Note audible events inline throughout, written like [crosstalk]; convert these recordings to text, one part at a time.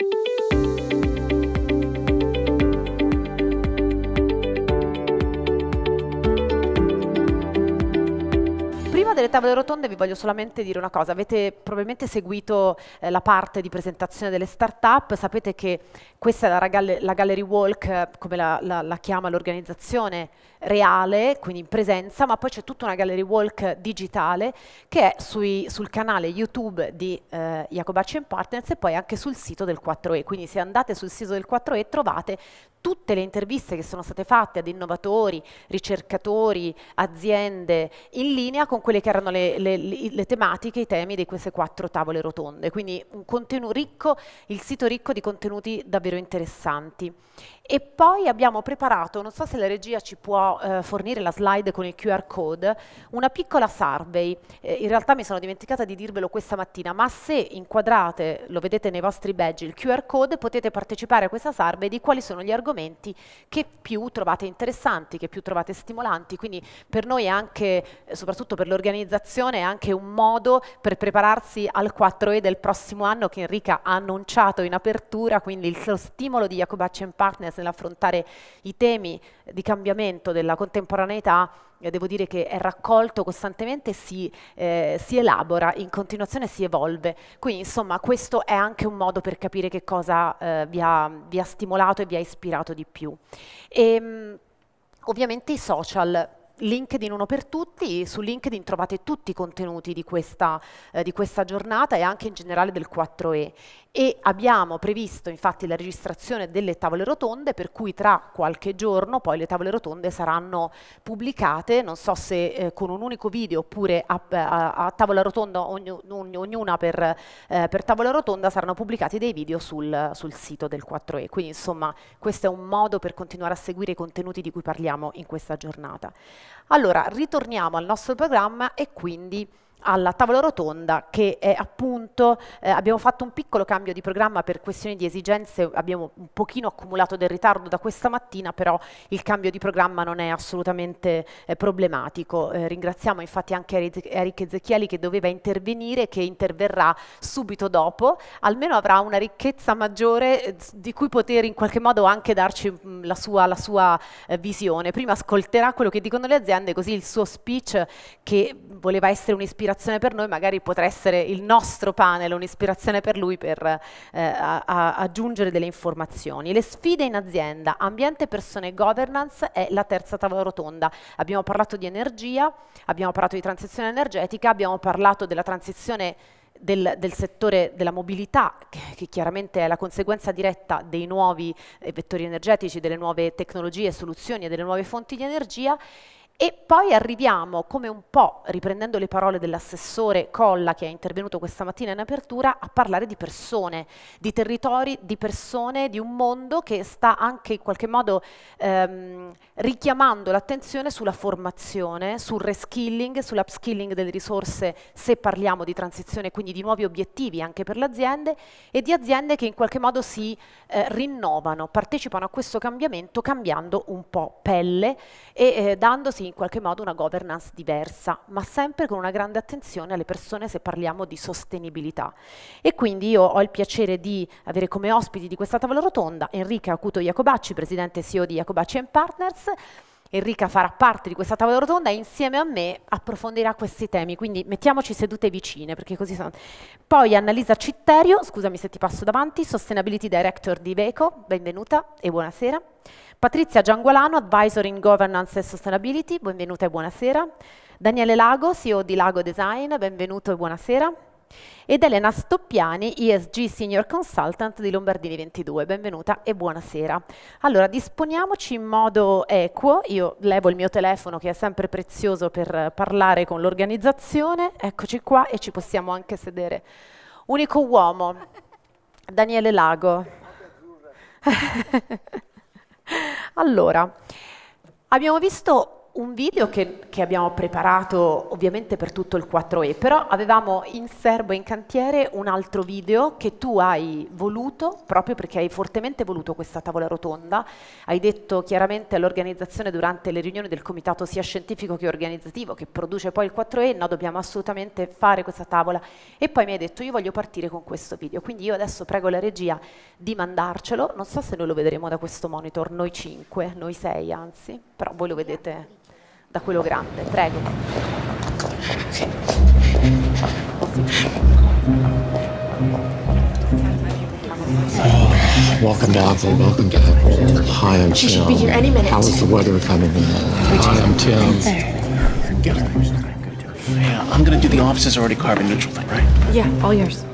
thank you delle tavole rotonde vi voglio solamente dire una cosa, avete probabilmente seguito eh, la parte di presentazione delle start-up, sapete che questa è la, la Gallery Walk, eh, come la, la, la chiama l'organizzazione, reale, quindi in presenza, ma poi c'è tutta una Gallery Walk digitale che è sui, sul canale YouTube di eh, Jacobacci Partners e poi anche sul sito del 4E, quindi se andate sul sito del 4E trovate tutte le interviste che sono state fatte ad innovatori, ricercatori, aziende, in linea con quelle che erano le, le, le tematiche, i temi di queste quattro tavole rotonde. Quindi ricco, il sito ricco di contenuti davvero interessanti. E poi abbiamo preparato, non so se la regia ci può eh, fornire la slide con il QR code, una piccola survey. Eh, in realtà mi sono dimenticata di dirvelo questa mattina, ma se inquadrate, lo vedete nei vostri badge, il QR code, potete partecipare a questa survey di quali sono gli argomenti che più trovate interessanti, che più trovate stimolanti. Quindi per noi è anche, eh, soprattutto per l'organizzazione, è anche un modo per prepararsi al 4E del prossimo anno che Enrica ha annunciato in apertura, quindi il suo stimolo di Jacobacci Partners Martinez nell'affrontare i temi di cambiamento della contemporaneità eh, devo dire che è raccolto costantemente, si, eh, si, elabora, in continuazione si evolve. Quindi insomma questo è anche un modo per capire che cosa eh, vi, ha, vi, ha, stimolato e vi ha ispirato di più. E, ehm, ovviamente i social LinkedIn uno per tutti, su LinkedIn trovate tutti i contenuti di questa, eh, di questa, giornata e anche in generale del 4E e abbiamo previsto infatti la registrazione delle tavole rotonde per cui tra qualche giorno poi le tavole rotonde saranno pubblicate, non so se eh, con un unico video oppure a, a, a tavola rotonda, ogni, ognuna per, eh, per, tavola rotonda saranno pubblicati dei video sul, sul sito del 4E, quindi insomma questo è un modo per continuare a seguire i contenuti di cui parliamo in questa giornata. Allora ritorniamo al nostro programma e quindi alla tavola rotonda che è appunto, eh, abbiamo fatto un piccolo cambio di programma per questioni di esigenze, abbiamo un pochino accumulato del ritardo da questa mattina, però il cambio di programma non è assolutamente eh, problematico. Eh, ringraziamo infatti anche Eric Ezechieli che doveva intervenire, che interverrà subito dopo, almeno avrà una ricchezza maggiore eh, di cui poter in qualche modo anche darci mh, mm, la sua, la sua eh, visione. Prima ascolterà quello che dicono le aziende, così il suo speech che voleva essere un'ispirazione un'ispirazione per noi, magari potrà essere il nostro panel un'ispirazione per lui per eh, a, a aggiungere delle informazioni. Le sfide in azienda, ambiente, persone e governance è la terza tavola rotonda. Abbiamo parlato di energia, abbiamo parlato di transizione energetica, abbiamo parlato della transizione del, del, settore della mobilità, che, che, chiaramente è la conseguenza diretta dei nuovi eh, vettori energetici, delle nuove tecnologie, soluzioni e delle nuove fonti di energia, e poi arriviamo, come un po' riprendendo le parole dell'assessore Colla che è intervenuto questa mattina in apertura, a parlare di persone, di territori, di persone, di un mondo che sta anche in qualche modo ehm, richiamando l'attenzione sulla formazione, sul reskilling, sull'upskilling delle risorse se parliamo di transizione, quindi di nuovi obiettivi anche per le aziende e di aziende che in qualche modo si eh, rinnovano, partecipano a questo cambiamento cambiando un po' pelle e eh, dandosi in qualche modo una governance diversa, ma sempre con una grande attenzione alle persone se parliamo di sostenibilità. E quindi io ho il piacere di avere come ospiti di questa tavola rotonda Enrica Acuto Iacobacci, presidente e CEO di Iacobacci Partners, Enrica farà parte di questa tavola rotonda e insieme a me approfondirà questi temi, quindi mettiamoci sedute vicine perché così sono. Poi Annalisa Citterio, scusami se ti passo davanti, Sustainability Director di Iveco, benvenuta e buonasera. Patrizia Giangualano, Advisor in Governance and Sustainability, benvenuta e buonasera. Daniele Lago, CEO di Lago Design, benvenuto e buonasera ed Elena Stoppiani, ESG Senior Consultant di Lombardini 22. Benvenuta e buonasera. Allora, disponiamoci in modo equo, io levo il mio telefono che è sempre prezioso per parlare con l'organizzazione, eccoci qua e ci possiamo anche sedere. Unico uomo, Daniele Lago. [laughs] allora, abbiamo visto un video che, che, abbiamo preparato ovviamente per tutto il 4E, però avevamo in serbo e in cantiere un altro video che tu hai voluto, proprio perché hai fortemente voluto questa tavola rotonda, hai detto chiaramente all'organizzazione durante le riunioni del comitato sia scientifico che organizzativo che produce poi il 4E, no dobbiamo assolutamente fare questa tavola e poi mi hai detto io voglio partire con questo video, quindi io adesso prego la regia di mandarcelo, non so se noi lo vedremo da questo monitor, noi cinque, noi sei anzi, però voi lo vedete da quello grande, prego. Oh, welcome to Apple, welcome to Apple. Hi, I'm she Tim. should be here any minute. How's the weather coming in? Hi, I'm Tim. Yeah, I'm gonna do the office is already carbon neutral thing, right? Yeah, all yours.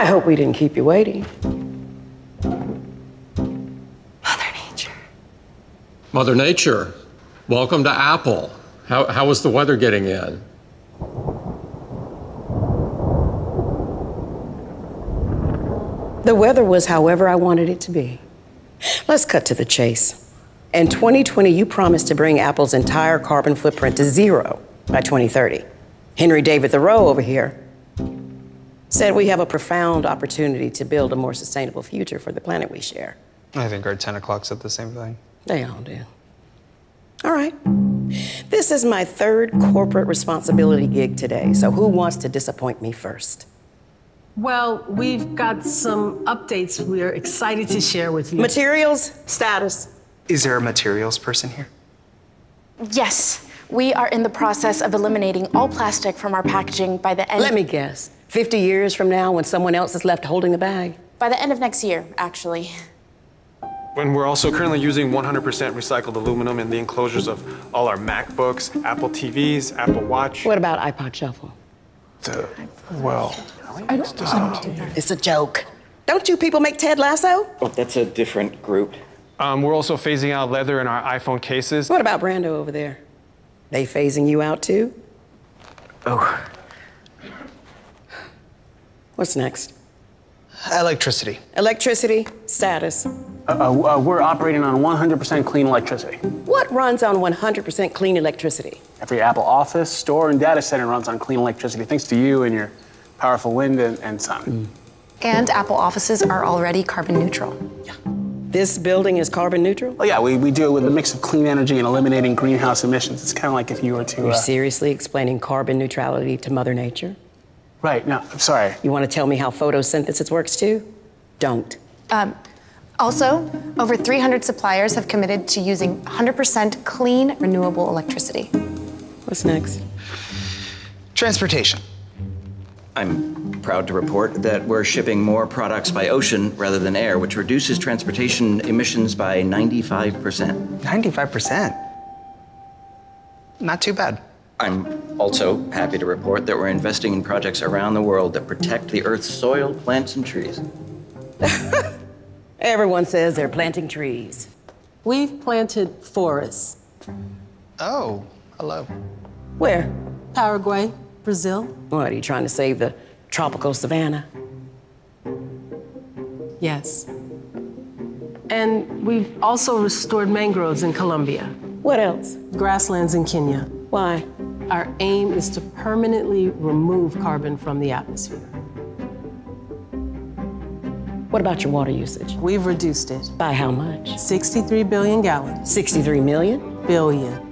I hope we didn't keep you waiting. Mother Nature. Mother Nature, welcome to Apple. How, how is the weather getting in? The weather was however I wanted it to be. Let's cut to the chase. In 2020, you promised to bring Apple's entire carbon footprint to zero by 2030. Henry David Thoreau over here said we have a profound opportunity to build a more sustainable future for the planet we share. I think our 10 o'clock said the same thing. They all do. All right. This is my third corporate responsibility gig today, so who wants to disappoint me first? Well, we've got some updates we're excited to share with you. Materials, status. Is there a materials person here? Yes. We are in the process of eliminating all plastic from our packaging by the end. Let me guess. 50 years from now when someone else is left holding the bag? By the end of next year, actually. When we're also currently using 100% recycled aluminum in the enclosures of all our MacBooks, Apple TVs, Apple Watch. What about iPod Shuffle? well, I don't It's a joke. Don't you people make Ted Lasso? Oh, that's a different group. Um, we're also phasing out leather in our iPhone cases. What about Brando over there? They phasing you out too? Oh. What's next? Electricity. Electricity status. Uh, uh, uh we're operating on 100% clean electricity. What runs on 100% clean electricity? Every Apple office, store, and data center runs on clean electricity, thanks to you and your powerful wind and, and sun. Mm. And Apple offices are already carbon neutral. Yeah. This building is carbon neutral? Oh, yeah, we, we do it with a mix of clean energy and eliminating greenhouse emissions. It's kind of like if you were to. You're uh, seriously explaining carbon neutrality to Mother Nature? Right, now, I'm sorry. You want to tell me how photosynthesis works too? Don't. Um, also, over 300 suppliers have committed to using 100% clean, renewable electricity. What's next? Transportation. I'm proud to report that we're shipping more products by ocean rather than air, which reduces transportation emissions by 95%. 95%? Not too bad. I'm also happy to report that we're investing in projects around the world that protect the Earth's soil, plants, and trees. [laughs] Everyone says they're planting trees. We've planted forests. Oh, hello. Where? Paraguay, Brazil. What, are you trying to save the tropical savanna? Yes. And we've also restored mangroves in Colombia. What else? Grasslands in Kenya. Why? Our aim is to permanently remove carbon from the atmosphere. What about your water usage? We've reduced it. By how much? 63 billion gallons. 63 million? Billion.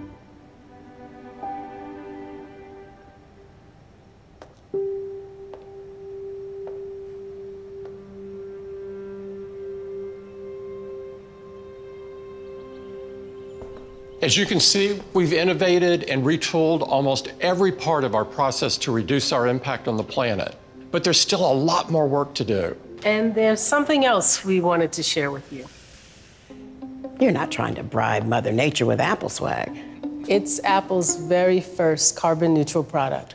As you can see, we've innovated and retooled almost every part of our process to reduce our impact on the planet. But there's still a lot more work to do. And there's something else we wanted to share with you. You're not trying to bribe Mother Nature with apple swag. It's Apple's very first carbon neutral product.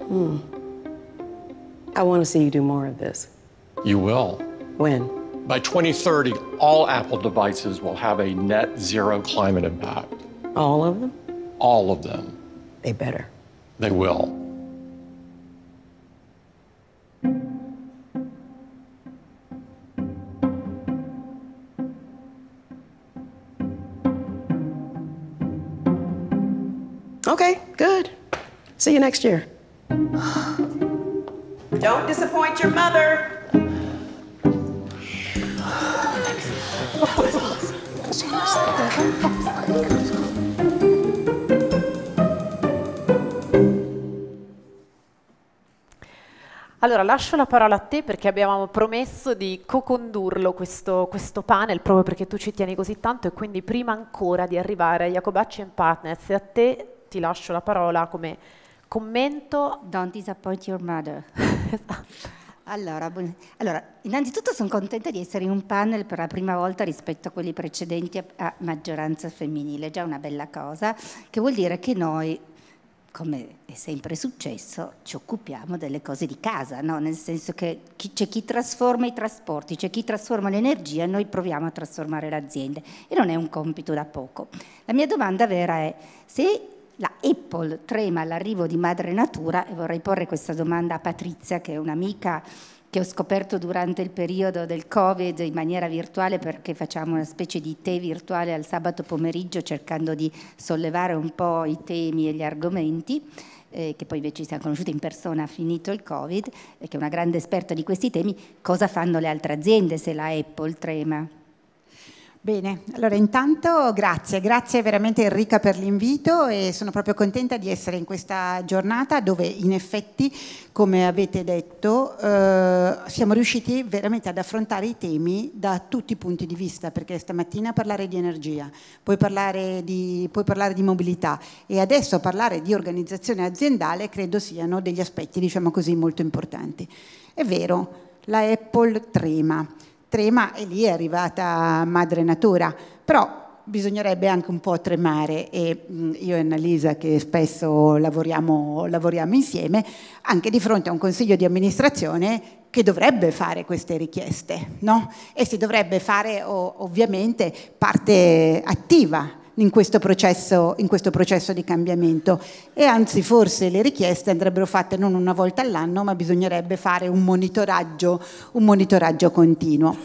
Hmm. I want to see you do more of this. You will. When? By 2030, all Apple devices will have a net zero climate impact. All of them? All of them. They better. They will. Okay, good. See you next year. Don't disappoint your mother. Allora lascio la parola a te perché abbiamo promesso di co-condurlo questo, questo, panel proprio perché tu ci tieni così tanto e quindi prima ancora di arrivare a Jacobacci Partners e a te ti lascio la parola come commento. Don't disappoint your mother. [laughs] esatto. Allora, bu- allora, innanzitutto sono contenta di essere in un panel per la prima volta rispetto a quelli precedenti a, maggioranza femminile, già una bella cosa, che vuol dire che noi, come è sempre successo, ci occupiamo delle cose di casa, no? nel senso che chi, c'è chi trasforma i trasporti, c'è chi trasforma l'energia e noi proviamo a trasformare le aziende e non è un compito da poco. La mia domanda vera è se la Apple trema all'arrivo di Madre Natura e vorrei porre questa domanda a Patrizia, che è un'amica che ho scoperto durante il periodo del Covid in maniera virtuale perché facciamo una specie di tè virtuale al sabato pomeriggio cercando di sollevare un po' i temi e gli argomenti. Eh, che poi invece ci siamo conosciuti in persona finito il Covid, e che è una grande esperta di questi temi, cosa fanno le altre aziende se la Apple trema? Bene, allora intanto grazie, grazie veramente Enrica per l'invito e sono proprio contenta di essere in questa giornata dove in effetti, come avete detto, eh, siamo riusciti veramente ad affrontare i temi da tutti i punti di vista, perché stamattina parlare di energia, poi parlare di, poi parlare di mobilità e adesso parlare di organizzazione aziendale credo siano degli aspetti, diciamo così, molto importanti. È vero, la Apple trema estrema e lì è arrivata madre natura, però bisognerebbe anche un po' tremare e io e Annalisa che spesso lavoriamo, lavoriamo insieme anche di fronte a un consiglio di amministrazione che dovrebbe fare queste richieste no? e si dovrebbe fare ovviamente parte attiva in questo, processo, in questo processo di cambiamento e anzi forse le richieste andrebbero fatte non una volta all'anno ma bisognerebbe fare un monitoraggio, un monitoraggio continuo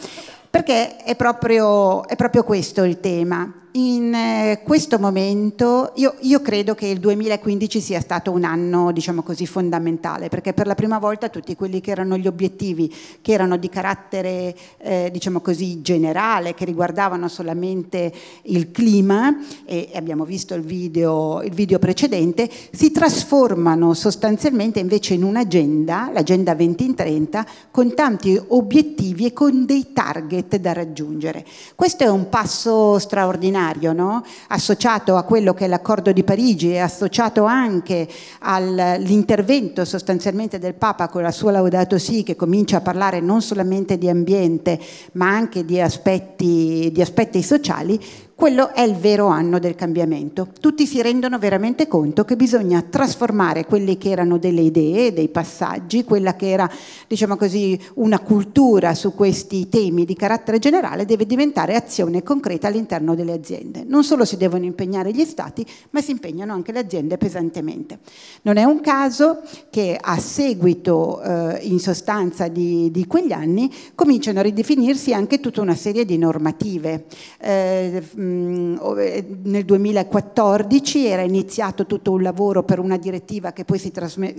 perché è proprio, è proprio questo il tema in eh, questo momento io, io, credo che il 2015 sia stato un anno diciamo così, fondamentale perché per la prima volta tutti quelli che erano gli obiettivi che erano di carattere eh, diciamo così, generale che riguardavano solamente il clima e abbiamo visto il video, il video precedente si trasformano sostanzialmente invece in un'agenda l'agenda 2030 con tanti obiettivi e con dei target da raggiungere questo è un passo straordinario straordinario, no? associato a quello che è l'accordo di Parigi e associato anche all'intervento sostanzialmente del Papa con la sua Laudato Si che comincia a parlare non solamente di ambiente ma anche di aspetti, di aspetti sociali, quello è il vero anno del cambiamento. Tutti si rendono veramente conto che bisogna trasformare quelle che erano delle idee, dei passaggi, quella che era, diciamo così, una cultura su questi temi di carattere generale deve diventare azione concreta all'interno delle aziende. Non solo si devono impegnare gli stati, ma si impegnano anche le aziende pesantemente. Non è un caso che a seguito eh, in sostanza di, di, quegli anni cominciano a ridefinirsi anche tutta una serie di normative. Eh, Ehm, eh, nel 2014 era iniziato tutto un lavoro per una direttiva che poi si,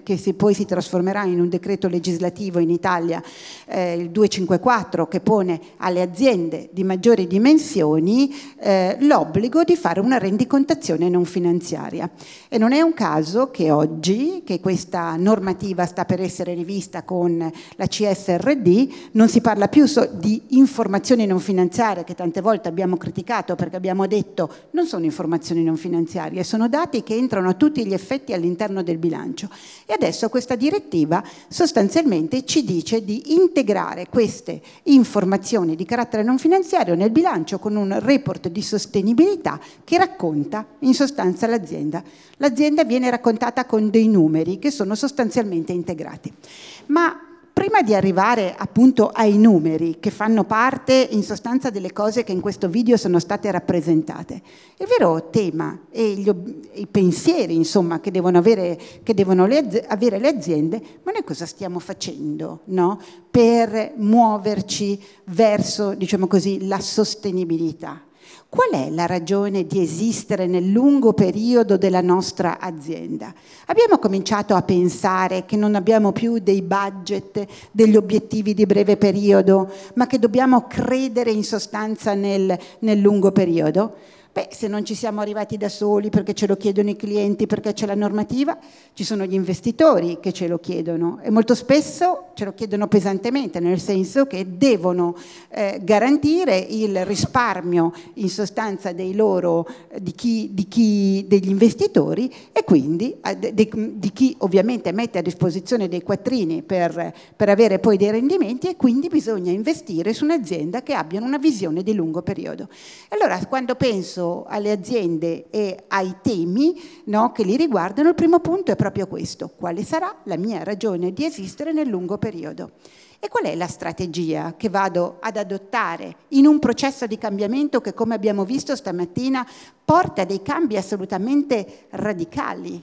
che si, poi si trasformerà in un decreto legislativo in Italia, eh, il 254, che pone alle aziende di maggiori dimensioni eh, l'obbligo di fare una rendicontazione non finanziaria. E non è un caso che oggi, che questa normativa sta per essere rivista con la CSRD, non si parla più so di informazioni non finanziarie che tante volte abbiamo criticato perché abbiamo detto, non sono informazioni non finanziarie, sono dati che entrano a tutti gli effetti all'interno del bilancio. E adesso questa direttiva sostanzialmente ci dice di integrare queste informazioni di carattere non finanziario nel bilancio con un report di sostenibilità che racconta in sostanza l'azienda. L'azienda viene raccontata con dei numeri che sono sostanzialmente integrati. Ma prima di arrivare appunto ai numeri che fanno parte in sostanza delle cose che in questo video sono state rappresentate, il vero tema e gli, i pensieri insomma, che devono, avere, che devono le, avere, le, aziende, ma noi cosa stiamo facendo no? per muoverci verso diciamo così, la sostenibilità? Qual è la ragione di esistere nel lungo periodo della nostra azienda? Abbiamo cominciato a pensare che non abbiamo più dei budget, degli obiettivi di breve periodo, ma che dobbiamo credere in sostanza nel, nel lungo periodo? Beh, se non ci siamo arrivati da soli perché ce lo chiedono i clienti, perché c'è la normativa, ci sono gli investitori che ce lo chiedono e molto spesso ce lo chiedono pesantemente, nel senso che devono eh, garantire il risparmio in sostanza dei loro, eh, di chi, di chi, degli investitori e quindi eh, di, di, chi ovviamente mette a disposizione dei quattrini per, per avere poi dei rendimenti e quindi bisogna investire su un'azienda che abbia una visione di lungo periodo. Allora, quando penso penso alle aziende e ai temi no, che li riguardano, il primo punto è proprio questo, quale sarà la mia ragione di esistere nel lungo periodo? E qual è la strategia che vado ad adottare in un processo di cambiamento che, come abbiamo visto stamattina, porta dei cambi assolutamente radicali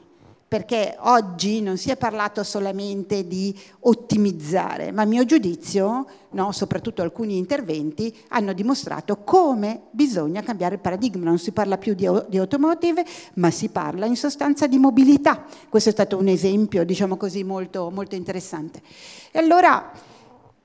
perché oggi non si è parlato solamente di ottimizzare, ma a mio giudizio, no, soprattutto alcuni interventi, hanno dimostrato come bisogna cambiare il paradigma. Non si parla più di, di automotive, ma si parla in sostanza di mobilità. Questo è stato un esempio, diciamo così, molto, molto interessante. E allora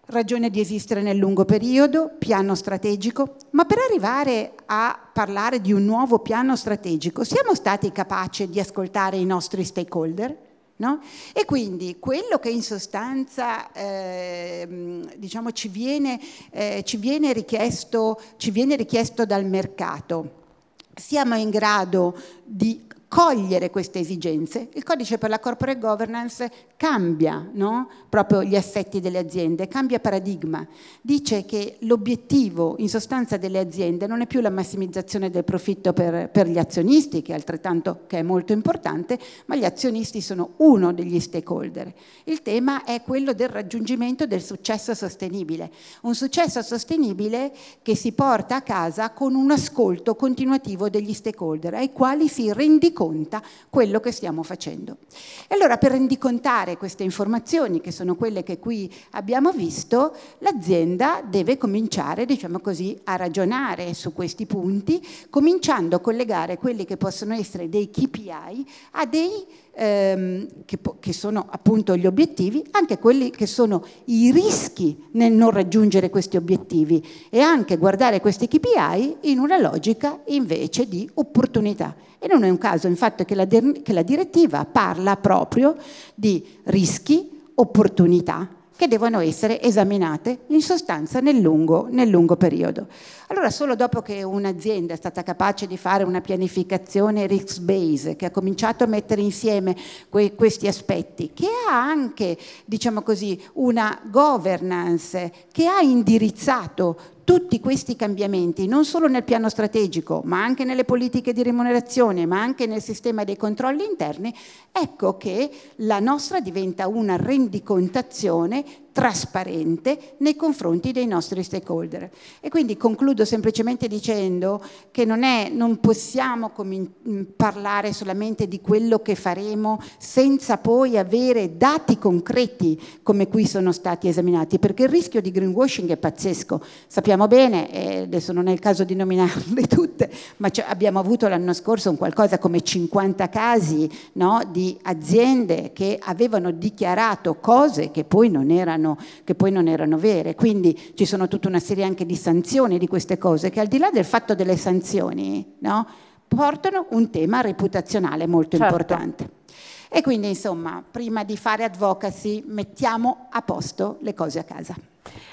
ragione di esistere nel lungo periodo, piano strategico, ma per arrivare a parlare di un nuovo piano strategico siamo stati capaci di ascoltare i nostri stakeholder? No? E quindi quello che in sostanza eh, diciamo, ci, viene, eh, ci, viene richiesto, ci viene richiesto dal mercato, siamo in grado di cogliere queste esigenze, il codice per la corporate governance cambia no? proprio gli assetti delle aziende, cambia paradigma, dice che l'obiettivo in sostanza delle aziende non è più la massimizzazione del profitto per, per gli azionisti, che è altrettanto che è molto importante, ma gli azionisti sono uno degli stakeholder. Il tema è quello del raggiungimento del successo sostenibile, un successo sostenibile che si porta a casa con un ascolto continuativo degli stakeholder, ai quali si rendiconto rendiconta quello che stiamo facendo. E allora per rendicontare queste informazioni, che sono quelle che qui abbiamo visto, l'azienda deve cominciare, diciamo così, a ragionare su questi punti, cominciando a collegare quelli che possono essere dei KPI a dei ehm, che, che sono appunto gli obiettivi, anche quelli che sono i rischi nel non raggiungere questi obiettivi e anche guardare questi KPI in una logica invece di opportunità. E non è un caso infatti che la, che la direttiva parla proprio di rischi, opportunità che devono essere esaminate in sostanza nel lungo, nel lungo, periodo. Allora solo dopo che un'azienda è stata capace di fare una pianificazione risk-based, che ha cominciato a mettere insieme que- questi aspetti, che ha anche, diciamo così, una governance che ha indirizzato tutti questi cambiamenti, non solo nel piano strategico, ma anche nelle politiche di remunerazione, ma anche nel sistema dei controlli interni, ecco che la nostra diventa una rendicontazione trasparente nei confronti dei nostri stakeholder. E quindi concludo semplicemente dicendo che non, è, non possiamo mm, parlare solamente di quello che faremo senza poi avere dati concreti come qui sono stati esaminati, perché il rischio di greenwashing è pazzesco. Sappiamo bene, adesso non è il caso di nominarli [laughs] tutti, tutte, ma abbiamo avuto l'anno scorso un qualcosa come 50 casi no, di aziende che avevano dichiarato cose che poi, erano, che poi, non erano, vere. Quindi ci sono tutta una serie anche di sanzioni di queste cose, che al di là del fatto delle sanzioni, no, portano un tema reputazionale molto certo. importante. E quindi insomma, prima di fare advocacy, mettiamo a posto le cose a casa.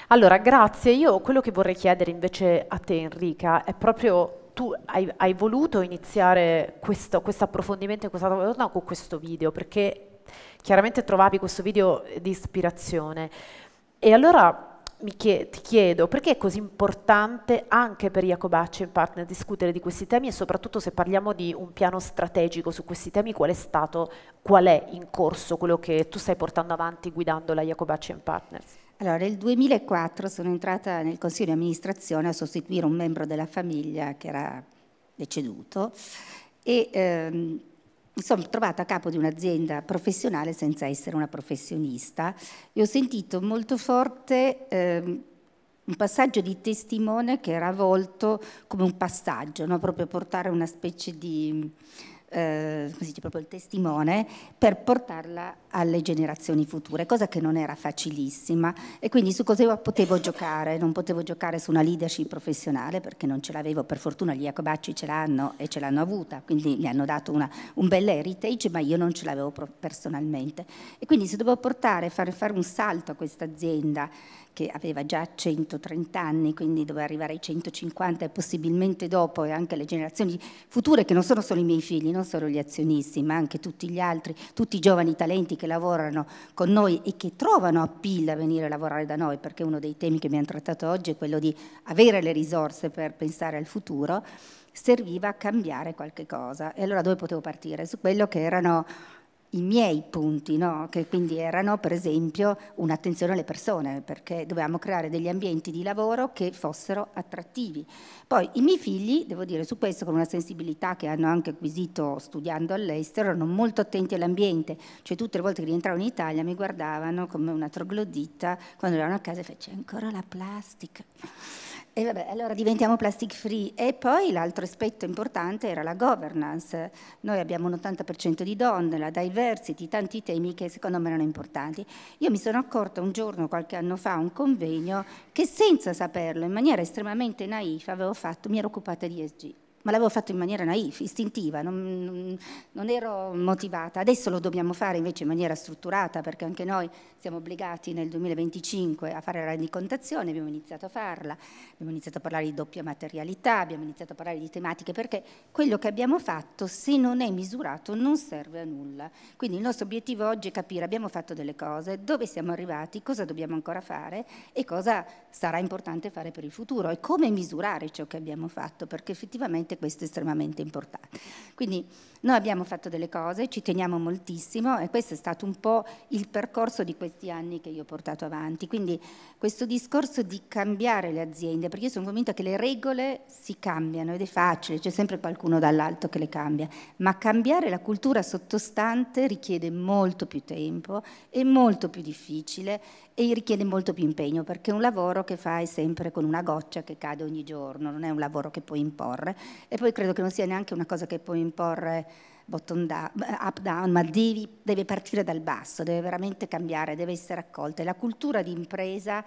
Allora, grazie. Io quello che vorrei chiedere invece a te Enrica è proprio tu hai, hai voluto iniziare questo, questo approfondimento e questa domanda con questo video, perché chiaramente trovavi questo video di ispirazione. E allora chie ti chiedo, perché è così importante anche per Jacobacci e partner discutere di questi temi e soprattutto se parliamo di un piano strategico su questi temi, qual è stato, qual è in corso quello che tu stai portando avanti guidando la e Partners? Allora, nel 2004 sono entrata nel consiglio di amministrazione a sostituire un membro della famiglia che era deceduto e ehm, mi sono trovata a capo di un'azienda professionale senza essere una professionista e ho sentito molto forte ehm, un passaggio di testimone che era volto come un passaggio, no? proprio portare una specie di, eh, come si dice, proprio il testimone per portarla alle generazioni future, cosa che non era facilissima e quindi su cosa potevo giocare, non potevo giocare su una leadership professionale perché non ce l'avevo, per fortuna gli Jacobacci ce l'hanno e ce l'hanno avuta, quindi mi hanno dato una, un bel heritage ma io non ce l'avevo personalmente e quindi se dovevo portare, fare, fare un salto a questa azienda che aveva già 130 anni, quindi doveva arrivare ai 150 e possibilmente dopo e anche le generazioni future che non sono solo i miei figli, non solo gli azionisti, ma anche tutti gli altri, tutti i giovani talenti che lavorano con noi e che trovano appeal a venire a lavorare da noi, perché uno dei temi che abbiamo trattato oggi è quello di avere le risorse per pensare al futuro, serviva a cambiare qualche cosa. E allora dove potevo partire? Su quello che erano i miei punti, no? che quindi erano per esempio un'attenzione alle persone, perché dovevamo creare degli ambienti di lavoro che fossero attrattivi. Poi i miei figli, devo dire su questo, con una sensibilità che hanno anche acquisito studiando all'estero, erano molto attenti all'ambiente, cioè tutte le volte che rientravo in Italia mi guardavano come una troglodita quando erano a casa e facevano ancora la plastica. E vabbè, allora diventiamo plastic free. E poi l'altro aspetto importante era la governance. Noi abbiamo un 80% di donne, la diversity, tanti temi che secondo me erano importanti. Io mi sono accorta un giorno, qualche anno fa, a un convegno, che senza saperlo, in maniera estremamente naif, fatto, mi ero occupata di ESG ma l'avevo fatto in maniera naif, istintiva, non, non, ero motivata. Adesso lo dobbiamo fare invece in maniera strutturata perché anche noi siamo obbligati nel 2025 a fare la rendicontazione, abbiamo iniziato a farla, abbiamo iniziato a parlare di doppia materialità, abbiamo iniziato a parlare di tematiche perché quello che abbiamo fatto se non è misurato non serve a nulla. Quindi il nostro obiettivo oggi è capire abbiamo fatto delle cose, dove siamo arrivati, cosa dobbiamo ancora fare e cosa sarà importante fare per il futuro e come misurare ciò che abbiamo fatto perché effettivamente veramente questo è estremamente importante. Quindi noi abbiamo fatto delle cose, ci teniamo moltissimo e questo è stato un po' il percorso di questi anni che io ho portato avanti. Quindi questo discorso di cambiare le aziende, perché io sono convinta che le regole si cambiano ed è facile, c'è sempre qualcuno dall'alto che le cambia, ma cambiare la cultura sottostante richiede molto più tempo, è molto più difficile e richiede molto più impegno perché è un lavoro che fai sempre con una goccia che cade ogni giorno, non è un lavoro che puoi imporre e poi credo che non sia neanche una cosa che puoi imporre bottom down, up down, ma devi, deve partire dal basso, deve veramente cambiare, deve essere accolta e la cultura di impresa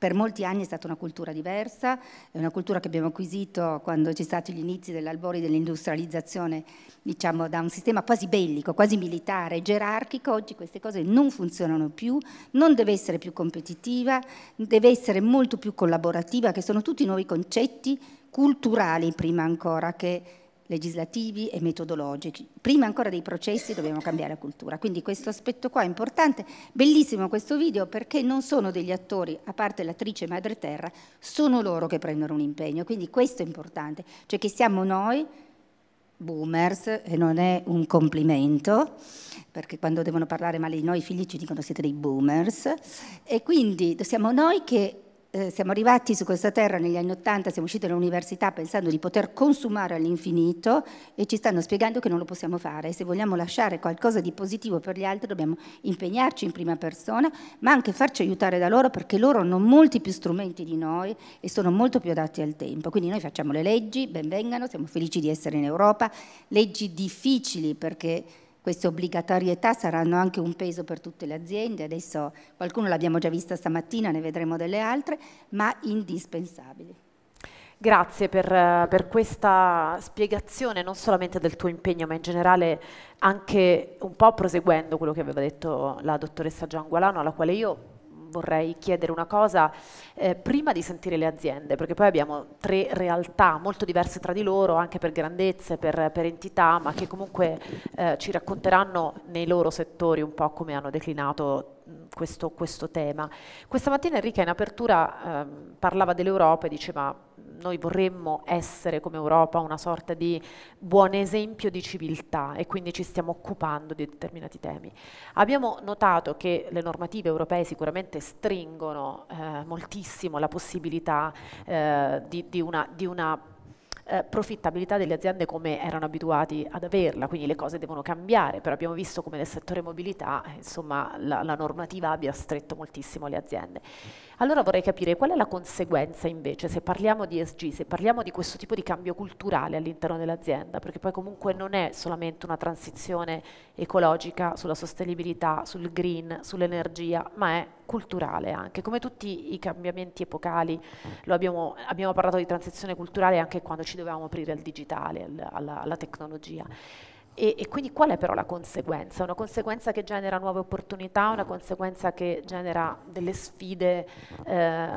per molti anni è stata una cultura diversa, è una cultura che abbiamo acquisito quando c'è stato gli inizi dell'albori dell'industrializzazione, diciamo, da un sistema quasi bellico, quasi militare, gerarchico, oggi queste cose non funzionano più, non deve essere più competitiva, deve essere molto più collaborativa, che sono tutti nuovi concetti culturali prima ancora che legislativi e metodologici. Prima ancora dei processi dobbiamo cambiare la cultura, quindi questo aspetto qua è importante. Bellissimo questo video perché non sono degli attori, a parte l'attrice Madre Terra, sono loro che prendono un impegno, quindi questo è importante, cioè che siamo noi boomers e non è un complimento, perché quando devono parlare male di noi i figli ci dicono siete dei boomers e quindi siamo noi che eh, siamo arrivati su questa terra negli anni Ottanta, siamo usciti dall'università pensando di poter consumare all'infinito e ci stanno spiegando che non lo possiamo fare. se vogliamo lasciare qualcosa di positivo per gli altri dobbiamo impegnarci in prima persona, ma anche farci aiutare da loro perché loro hanno molti più strumenti di noi e sono molto più adatti al tempo. Quindi noi facciamo le leggi, benvengano, siamo felici di essere in Europa, leggi difficili perché queste obbligatorietà saranno anche un peso per tutte le aziende, adesso qualcuno l'abbiamo già vista stamattina, ne vedremo delle altre, ma indispensabili. Grazie per, per, questa spiegazione non solamente del tuo impegno ma in generale anche un po' proseguendo quello che aveva detto la dottoressa Giangualano alla quale io vorrei chiedere una cosa eh, prima di sentire le aziende, perché poi abbiamo tre realtà molto diverse tra di loro, anche per grandezze, per, per entità, ma che comunque eh, ci racconteranno nei loro settori un po' come hanno declinato mm, questo, questo tema. Questa mattina Enrica in apertura eh, parlava dell'Europa e diceva noi vorremmo essere come Europa una sorta di buon esempio di civiltà e quindi ci stiamo occupando di determinati temi. Abbiamo notato che le normative europee sicuramente stringono eh, moltissimo la possibilità eh, di, di una, di una eh, profittabilità delle aziende come erano abituati ad averla, quindi le cose devono cambiare, però abbiamo visto come nel settore mobilità insomma, la, la normativa abbia stretto moltissimo le aziende. Allora vorrei capire qual è la conseguenza invece se parliamo di ESG, se parliamo di questo tipo di cambio culturale all'interno dell'azienda, perché poi comunque non è solamente una transizione ecologica sulla sostenibilità, sul green, sull'energia, ma è culturale anche, come tutti i cambiamenti epocali, abbiamo, abbiamo, parlato di transizione culturale anche quando ci dovevamo aprire al digitale, al, alla, alla tecnologia. E, e, quindi qual è però la conseguenza? Una conseguenza che genera nuove opportunità, una conseguenza che genera delle sfide eh,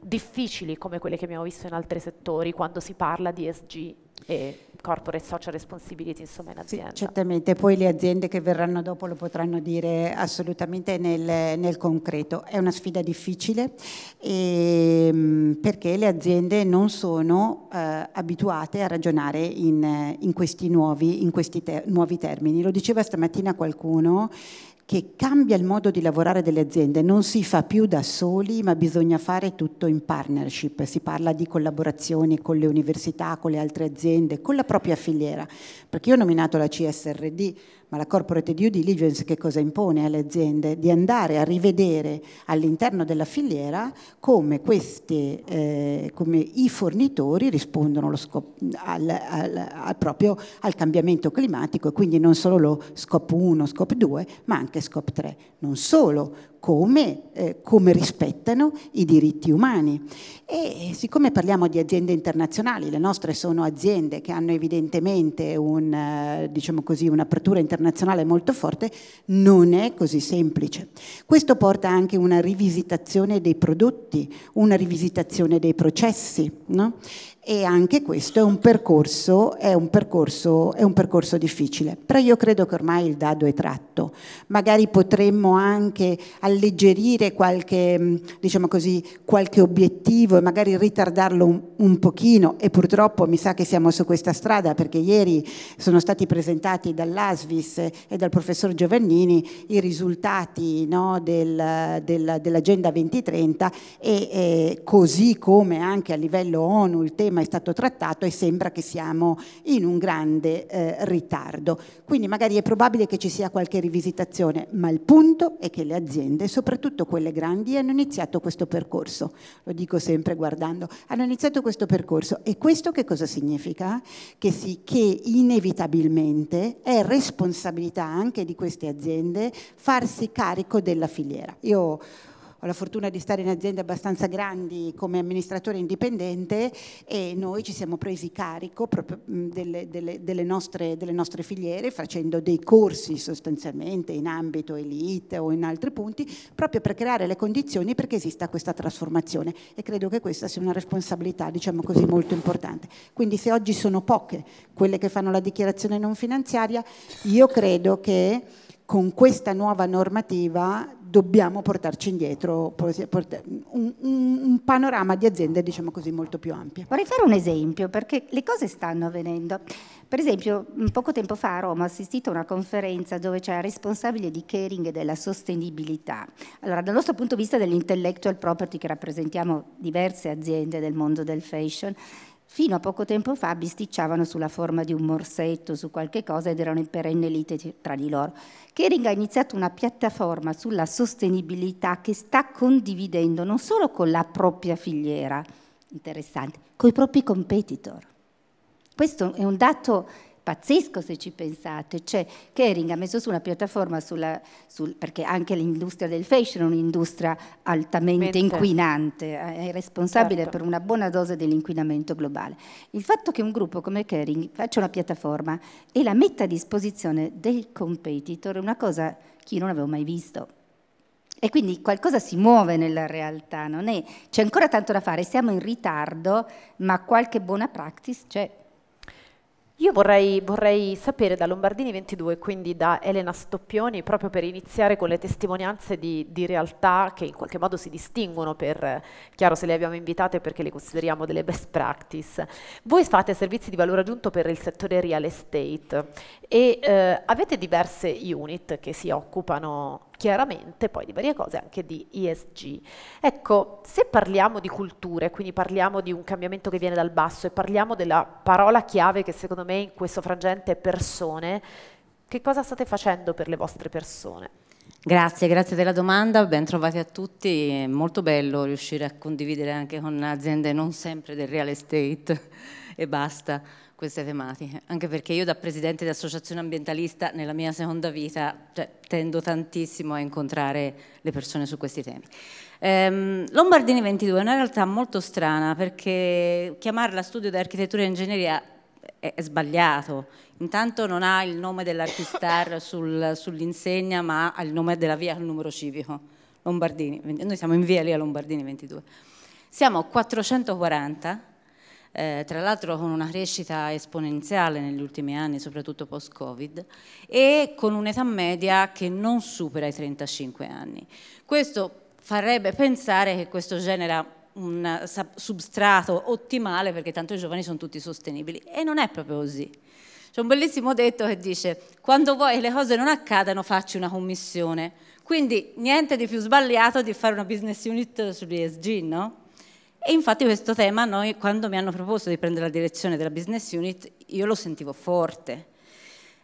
difficili come quelle che abbiamo visto in altri settori quando si parla di SG e corporate social responsibility insomma in azienda. Sì, certamente, poi le aziende che verranno dopo lo potranno dire assolutamente nel, nel concreto. È una sfida difficile e, ehm, perché le aziende non sono eh, abituate a ragionare in, in questi, nuovi, in questi te nuovi termini. Lo diceva stamattina qualcuno che cambia il modo di lavorare delle aziende, non si fa più da soli ma bisogna fare tutto in partnership, si parla di collaborazioni con le università, con le altre aziende, con la propria filiera, perché io ho nominato la CSRD, ma la corporate due diligence che cosa impone alle aziende? Di andare a rivedere all'interno della filiera come, questi, eh, come i fornitori rispondono al, al, al, proprio al cambiamento climatico e quindi non solo lo scope 1, scope 2, ma anche scope 3 non solo come, eh, come, rispettano i diritti umani. E siccome parliamo di aziende internazionali, le nostre sono aziende che hanno evidentemente un, eh, diciamo così, un'apertura internazionale molto forte, non è così semplice. Questo porta anche a una rivisitazione dei prodotti, una rivisitazione dei processi. No? e anche questo è un, percorso, è, un percorso, è un percorso, difficile. Però io credo che ormai il dado è tratto. Magari potremmo anche alleggerire qualche, mm, diciamo così, qualche obiettivo e magari ritardarlo un, un, pochino e purtroppo mi sa che siamo su questa strada perché ieri sono stati presentati dall'ASVIS e dal professor Giovannini i risultati no, del, del, dell'Agenda 2030 e eh, così come anche a livello ONU il tema tema è stato trattato e sembra che siamo in un grande eh, ritardo. Quindi magari è probabile che ci sia qualche rivisitazione, ma il punto è che le aziende, soprattutto quelle grandi, hanno iniziato questo percorso. Lo dico sempre guardando, hanno iniziato questo percorso e questo che cosa significa? Che, sì, che inevitabilmente è responsabilità anche di queste aziende farsi carico della filiera. Io ho la fortuna di stare in aziende abbastanza grandi come amministratore indipendente e noi ci siamo presi carico proprio delle, delle, delle, nostre, delle nostre filiere facendo dei corsi sostanzialmente in ambito elite o in altri punti proprio per creare le condizioni perché esista questa trasformazione e credo che questa sia una responsabilità diciamo così molto importante. Quindi se oggi sono poche quelle che fanno la dichiarazione non finanziaria, io credo che con questa nuova normativa dobbiamo portarci indietro un, un, panorama di aziende diciamo così molto più ampio. Vorrei fare un esempio perché le cose stanno avvenendo. Per esempio, poco tempo fa a Roma ho assistito a una conferenza dove c'era responsabile di caring e della sostenibilità. Allora, dal nostro punto di vista dell'intellectual property che rappresentiamo diverse aziende del mondo del fashion, Fino a poco tempo fa bisticciavano sulla forma di un morsetto, su qualche cosa ed erano in perenne lite tra di loro. Kering ha iniziato una piattaforma sulla sostenibilità che sta condividendo non solo con la propria filiera, interessante, con i propri competitor. Questo è un dato pazzesco se ci pensate, cioè Kering ha messo su una piattaforma sulla, sul, perché anche l'industria del fashion è un'industria altamente inquinante, eh, è responsabile certo. per una buona dose dell'inquinamento globale. Il fatto che un gruppo come Kering faccia una piattaforma e la metta a disposizione dei competitor è una cosa che io non avevo mai visto. E quindi qualcosa si muove nella realtà, non è? C'è ancora tanto da fare, siamo in ritardo, ma qualche buona practice c'è. Io vorrei, vorrei, sapere da Lombardini 22, quindi da Elena Stoppioni, proprio per iniziare con le testimonianze di, di realtà che in qualche modo si distinguono per, chiaro se le abbiamo invitate perché le consideriamo delle best practice. Voi fate servizi di valore aggiunto per il settore real estate e eh, avete diverse unit che si occupano chiaramente poi di varie cose anche di ESG. Ecco, se parliamo di culture, quindi parliamo di un cambiamento che viene dal basso e parliamo della parola chiave che secondo me in questo frangente è persone, che cosa state facendo per le vostre persone? Grazie, grazie della domanda, ben trovati a tutti, è molto bello riuscire a condividere anche con aziende non sempre del real estate e basta, queste tematiche, anche perché io da presidente di associazione ambientalista nella mia seconda vita cioè, tendo tantissimo a incontrare le persone su questi temi. Ehm, Lombardini 22 è una realtà molto strana perché chiamarla studio di architettura e ingegneria è, è sbagliato, intanto non ha il nome dell'artistar [coughs] sul, sull'insegna ma ha il nome della via al numero civico, Lombardini, noi siamo in via lì a Lombardini 22. Siamo 440 eh, tra l'altro con una crescita esponenziale negli ultimi anni, soprattutto post-Covid, e con un'età media che non supera i 35 anni. Questo farebbe pensare che questo genera un substrato ottimale perché tanto i giovani sono tutti sostenibili e non è proprio così. C'è un bellissimo detto che dice quando vuoi che le cose non accadano facci una commissione. Quindi niente di più sbagliato di fare una business unit sull'ESG, no? E infatti questo tema, noi, quando mi hanno proposto di prendere la direzione della business unit, io lo sentivo forte.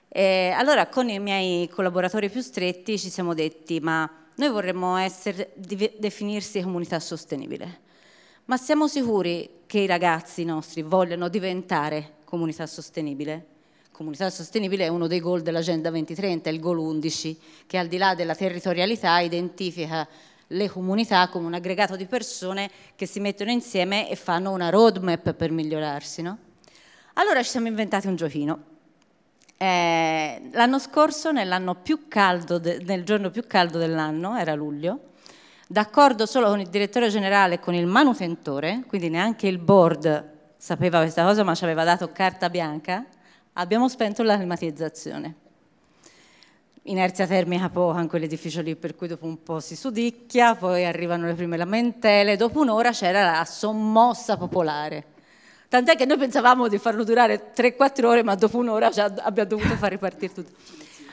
E allora con i miei collaboratori più stretti ci siamo detti, ma noi vorremmo essere, definirsi comunità sostenibile, ma siamo sicuri che i ragazzi nostri vogliono diventare comunità sostenibile? Comunità sostenibile è uno dei goal dell'Agenda 2030, il goal 11, che al di là della territorialità identifica le comunità come un aggregato di persone che si mettono insieme e fanno una roadmap per migliorarsi. No? Allora ci siamo inventati un giochino. Eh, l'anno scorso, nell'anno più caldo de- nel giorno più caldo dell'anno, era luglio, d'accordo solo con il direttore generale e con il manutentore, quindi neanche il board sapeva questa cosa ma ci aveva dato carta bianca, abbiamo spento la inerzia termica poca in quell'edificio lì, per cui dopo un po' si sudicchia, poi arrivano le prime lamentele, dopo un'ora c'era la sommossa popolare. Tant'è che noi pensavamo di farlo durare 3-4 ore, ma dopo un'ora abbiamo dovuto far ripartire tutto.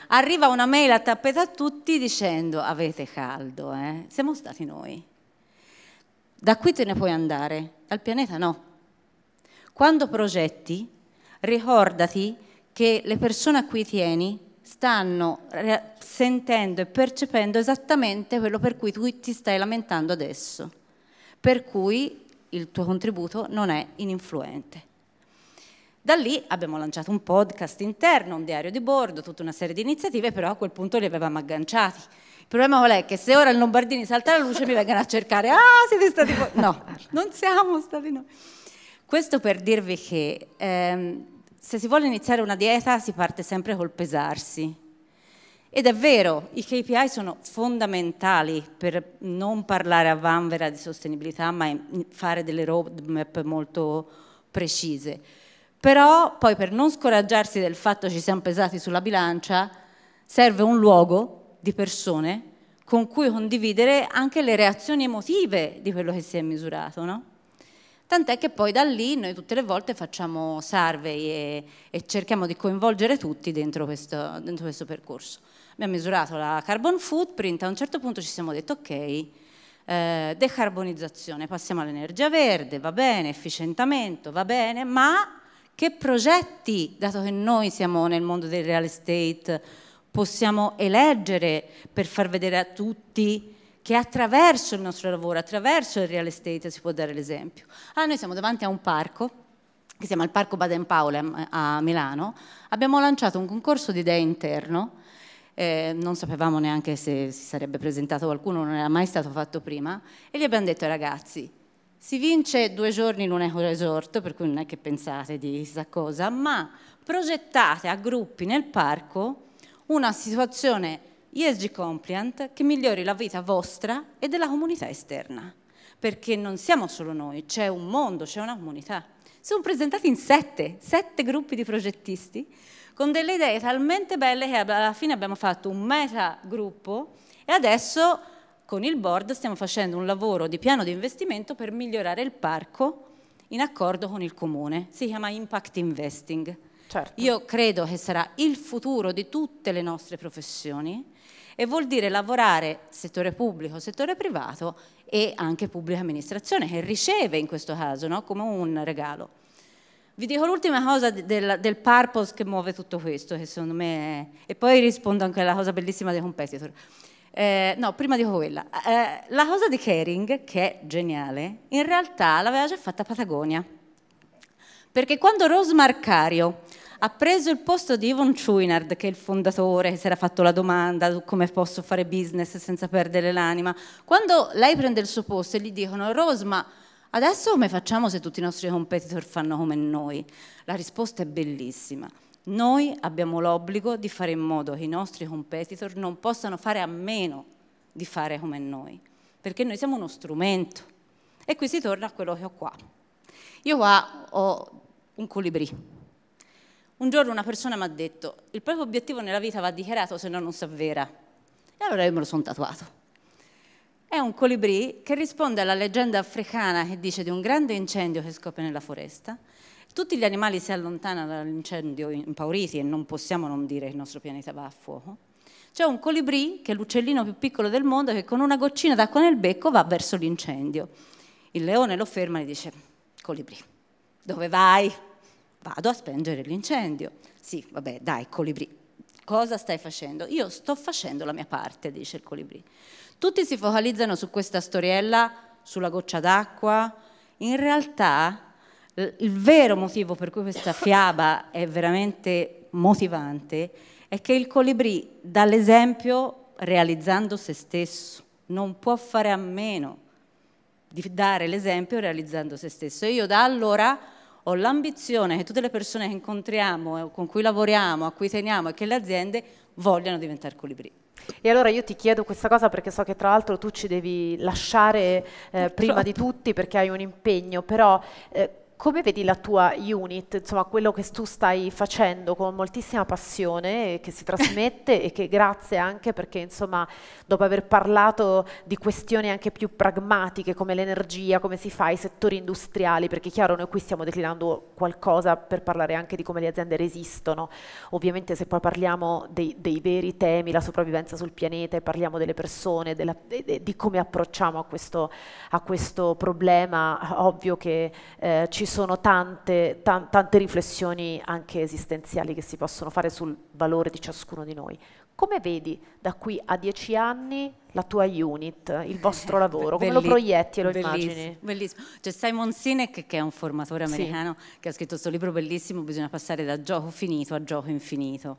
Arriva una mail a tappeta a tutti dicendo avete caldo, eh? siamo stati noi. Da qui te ne puoi andare, dal pianeta no. Quando progetti, ricordati che le persone a cui tieni stanno sentendo e percependo esattamente quello per cui tu ti stai lamentando adesso, per cui il tuo contributo non è ininfluente. Da lì abbiamo lanciato un podcast interno, un diario di bordo, tutta una serie di iniziative, però a quel punto li avevamo agganciati. Il problema qual è? Che se ora il Lombardini salta la luce mi vengono a cercare, ah siete stati voi! No, non siamo stati noi. Questo per dirvi che ehm, se si vuole iniziare una dieta si parte sempre col pesarsi. Ed è vero, i KPI sono fondamentali per non parlare a vanvera di sostenibilità, ma fare delle roadmap molto precise. Però poi per non scoraggiarsi del fatto che ci siamo pesati sulla bilancia, serve un luogo di persone con cui condividere anche le reazioni emotive di quello che si è misurato, no? tant'è che poi da lì noi tutte le volte facciamo survey e, e cerchiamo di coinvolgere tutti dentro questo, dentro questo, percorso. Abbiamo misurato la carbon footprint, a un certo punto ci siamo detti ok, eh, decarbonizzazione, passiamo all'energia verde, va bene, efficientamento, va bene, ma che progetti, dato che noi siamo nel mondo del real estate, possiamo eleggere per far vedere a tutti che attraverso il nostro lavoro, attraverso il real estate si può dare l'esempio. Allora noi siamo davanti a un parco, che si chiama il Parco Baden Powell eh, a Milano, abbiamo lanciato un concorso di idee interno, eh, non sapevamo neanche se si sarebbe presentato qualcuno, non era mai stato fatto prima, e gli abbiamo detto ai ragazzi, si vince due giorni in un eco resort, per cui non è che pensate di chissà cosa, ma progettate a gruppi nel parco una situazione ESG compliant che migliori la vita vostra e della comunità esterna. Perché non siamo solo noi, c'è un mondo, c'è una comunità. Sono presentati in sette, sette gruppi di progettisti con delle idee talmente belle che alla fine abbiamo fatto un meta gruppo e adesso con il board stiamo facendo un lavoro di piano di investimento per migliorare il parco in accordo con il comune. Si chiama Impact Investing. Certo. Io credo che sarà il futuro di tutte le nostre professioni e vuol dire lavorare settore pubblico, settore privato e anche pubblica amministrazione che riceve in questo caso no? come un regalo. Vi dico l'ultima cosa del, del, purpose che muove tutto questo, che secondo me è, e poi rispondo anche alla cosa bellissima dei competitor. Eh, no, prima dico quella. Eh, la cosa di Kering, che è geniale, in realtà l'aveva già fatta Patagonia. Perché quando Rose Marcario ha preso il posto di Yvon Chouinard, che è il fondatore, che si era fatto la domanda su come posso fare business senza perdere l'anima. Quando lei prende il suo posto e gli dicono Rose, ma adesso come facciamo se tutti i nostri competitor fanno come noi? La risposta è bellissima. Noi abbiamo l'obbligo di fare in modo che i nostri competitor non possano fare a meno di fare come noi, perché noi siamo uno strumento. E qui si torna a quello che ho qua. Io qua ho un colibrì un giorno una persona mi ha detto, il proprio obiettivo nella vita va dichiarato se no non si avvera. E allora io me lo sono tatuato. È un colibrì che risponde alla leggenda africana che dice di un grande incendio che scoppia nella foresta. Tutti gli animali si allontanano dall'incendio impauriti e non possiamo non dire che il nostro pianeta va a fuoco. C'è un colibrì, che è l'uccellino più piccolo del mondo, che con una goccina d'acqua nel becco va verso l'incendio. Il leone lo ferma e gli dice, colibrì, dove vai? vado a spengere l'incendio. Sì, vabbè, dai, colibrì, cosa stai facendo? Io sto facendo la mia parte, dice il colibrì. Tutti si focalizzano su questa storiella, sulla goccia d'acqua. In realtà il vero motivo per cui questa fiaba è veramente motivante è che il colibrì dà l'esempio realizzando se stesso, non può fare a meno di dare l'esempio realizzando se stesso. E io da allora ho l'ambizione che tutte le persone che incontriamo, eh, con cui lavoriamo, a cui teniamo e che le aziende vogliano diventare colibri. E allora io ti chiedo questa cosa perché so che tra l'altro tu ci devi lasciare eh, prima di tutti perché hai un impegno, però eh, come vedi la tua unit, insomma quello che tu stai facendo con moltissima passione che si trasmette e che grazie anche perché insomma dopo aver parlato di questioni anche più pragmatiche come l'energia, come si fa, i settori industriali, perché chiaro noi qui stiamo declinando qualcosa per parlare anche di come le aziende resistono, ovviamente se poi parliamo dei, dei veri temi, la sopravvivenza sul pianeta e parliamo delle persone, della, di come approcciamo a questo, a questo problema, ovvio che eh, ci sono tante, tan tante riflessioni anche esistenziali che si possono fare sul valore di ciascuno di noi. Come vedi da qui a dieci anni la tua unit, il vostro eh, lavoro? Come Belli lo proietti e lo bellissimo, immagini? Bellissimo. C'è Simon Sinek che è un formatore americano sì. che ha scritto questo libro bellissimo, bisogna passare da gioco finito a gioco infinito.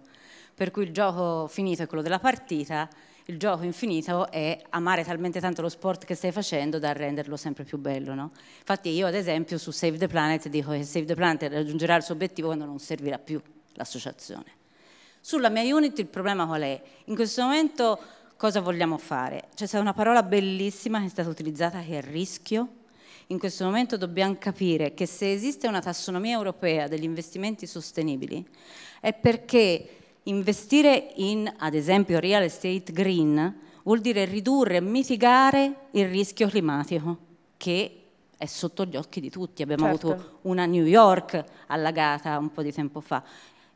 Per cui il gioco finito è quello della partita il gioco infinito è amare talmente tanto lo sport che stai facendo da renderlo sempre più bello. No? Infatti io ad esempio su Save the Planet dico che Save the Planet raggiungerà il suo obiettivo quando non servirà più l'associazione. Sulla mia unit il problema qual è? In questo momento cosa vogliamo fare? Cioè, c'è stata una parola bellissima che è stata utilizzata che è rischio. In questo momento dobbiamo capire che se esiste una tassonomia europea degli investimenti sostenibili è perché Investire in, ad esempio, real estate green vuol dire ridurre e mitigare il rischio climatico che è sotto gli occhi di tutti. Abbiamo certo. avuto una New York allagata un po' di tempo fa.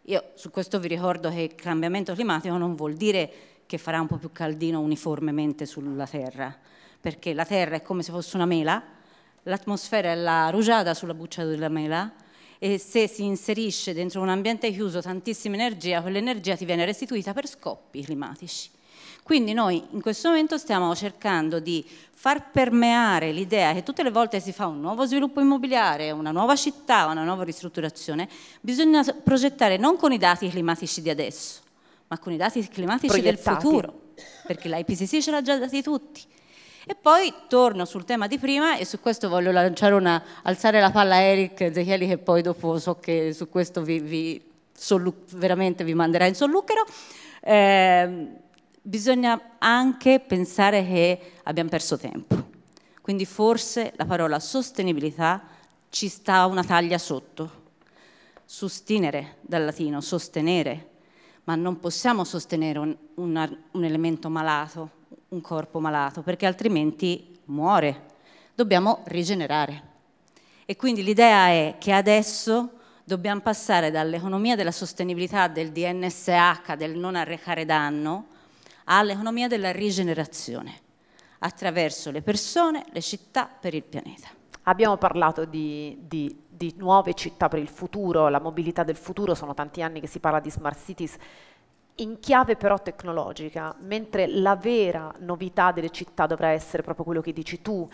Io su questo vi ricordo che il cambiamento climatico non vuol dire che farà un po' più caldino uniformemente sulla Terra, perché la Terra è come se fosse una mela, l'atmosfera è la rugiada sulla buccia della mela, e se si inserisce dentro un ambiente chiuso tantissima energia, quell'energia ti viene restituita per scoppi climatici. Quindi noi in questo momento stiamo cercando di far permeare l'idea che tutte le volte si fa un nuovo sviluppo immobiliare, una nuova città, una nuova ristrutturazione, bisogna progettare non con i dati climatici di adesso, ma con i dati climatici del futuro, perché l'IPCC ce l'ha già dati tutti. E poi torno sul tema di prima e su questo voglio lanciare una, alzare la palla a Eric Zecheli che poi dopo so che su questo vi, vi veramente vi manderà in solluchero. Eh, bisogna anche pensare che abbiamo perso tempo. Quindi forse la parola sostenibilità ci sta una taglia sotto. Sustinere dal latino, sostenere, ma non possiamo sostenere un, un, un elemento malato un corpo malato, perché altrimenti muore. Dobbiamo rigenerare. E quindi l'idea è che adesso dobbiamo passare dall'economia della sostenibilità del DNSH, del non arrecare danno, all'economia della rigenerazione attraverso le persone, le città per il pianeta. Abbiamo parlato di, di, di nuove città per il futuro, la mobilità del futuro, sono tanti anni che si parla di smart cities, in chiave però tecnologica, mentre la vera novità delle città dovrà essere proprio quello che dici tu,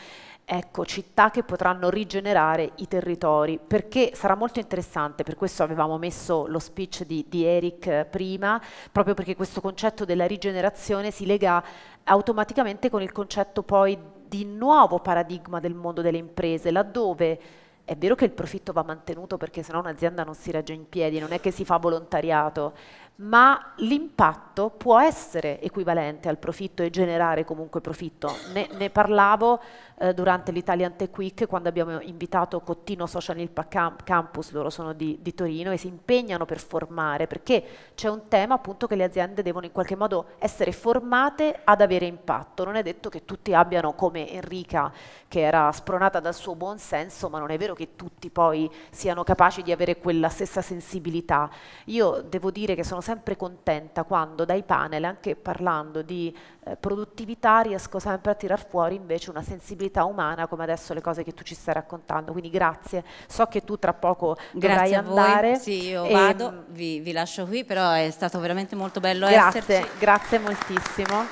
ecco, città che potranno rigenerare i territori, perché sarà molto interessante, per questo avevamo messo lo speech di, di Eric eh, prima, proprio perché questo concetto della rigenerazione si lega automaticamente con il concetto poi di nuovo paradigma del mondo delle imprese, laddove è vero che il profitto va mantenuto perché sennò un'azienda non si regge in piedi, non è che si fa volontariato, ma l'impatto può essere equivalente al profitto e generare comunque profitto. Ne, ne parlavo eh, durante l'Italian Tech Week quando abbiamo invitato Cottino Social Impact Camp Campus, loro sono di, di, Torino e si impegnano per formare perché c'è un tema appunto che le aziende devono in qualche modo essere formate ad avere impatto, non è detto che tutti abbiano come Enrica che era spronata dal suo buon senso ma non è vero che tutti poi siano capaci di avere quella stessa sensibilità, io devo dire che sono sempre contenta quando dai panel anche parlando di eh, produttività riesco sempre a tirar fuori invece una sensibilità sensibilità umana come adesso le cose che tu ci stai raccontando. Quindi grazie, so che tu tra poco grazie dovrai andare. Sì, io e, vado, vi, vi, lascio qui, però è stato veramente molto bello grazie, esserci. Grazie moltissimo.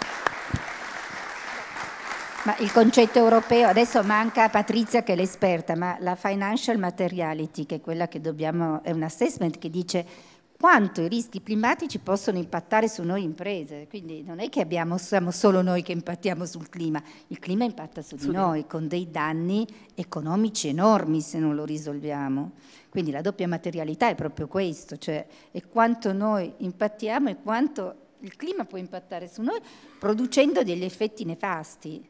Ma il concetto europeo, adesso manca Patrizia che è l'esperta, ma la financial materiality, che è quella che dobbiamo, è un assessment che dice quanto i rischi climatici possono impattare su noi imprese, quindi non è che abbiamo, siamo solo noi che impattiamo sul clima, il clima impatta su, su di noi con dei danni economici enormi se non lo risolviamo. Quindi la doppia materialità è proprio questo, cioè è quanto noi impattiamo e quanto il clima può impattare su noi producendo degli effetti nefasti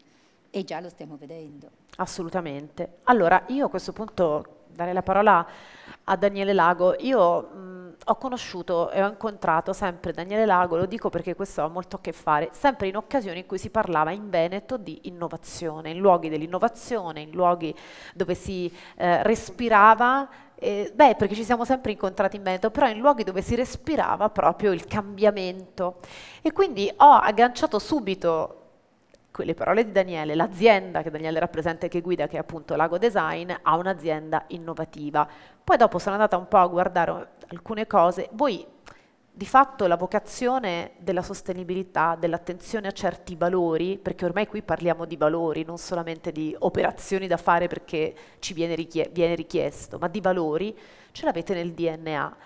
e già lo stiamo vedendo. Assolutamente. Allora io a questo punto darei la parola a Daniele Lago. Io, ho conosciuto e ho incontrato sempre Daniele Lago, lo dico perché questo ha molto a che fare, sempre in occasioni in cui si parlava in Veneto di innovazione, in luoghi dell'innovazione, in luoghi dove si eh, respirava eh, beh, perché ci siamo sempre incontrati in Veneto, però in luoghi dove si respirava proprio il cambiamento. E quindi ho agganciato subito quelle parole di Daniele, l'azienda che Daniele rappresenta e che guida, che è appunto Lago Design, a un'azienda innovativa. Poi dopo sono andata un po' a guardare alcune cose, voi di fatto la vocazione della sostenibilità, dell'attenzione a certi valori, perché ormai qui parliamo di valori, non solamente di operazioni da fare perché ci viene, richie viene richiesto, ma di valori, ce l'avete nel DNA.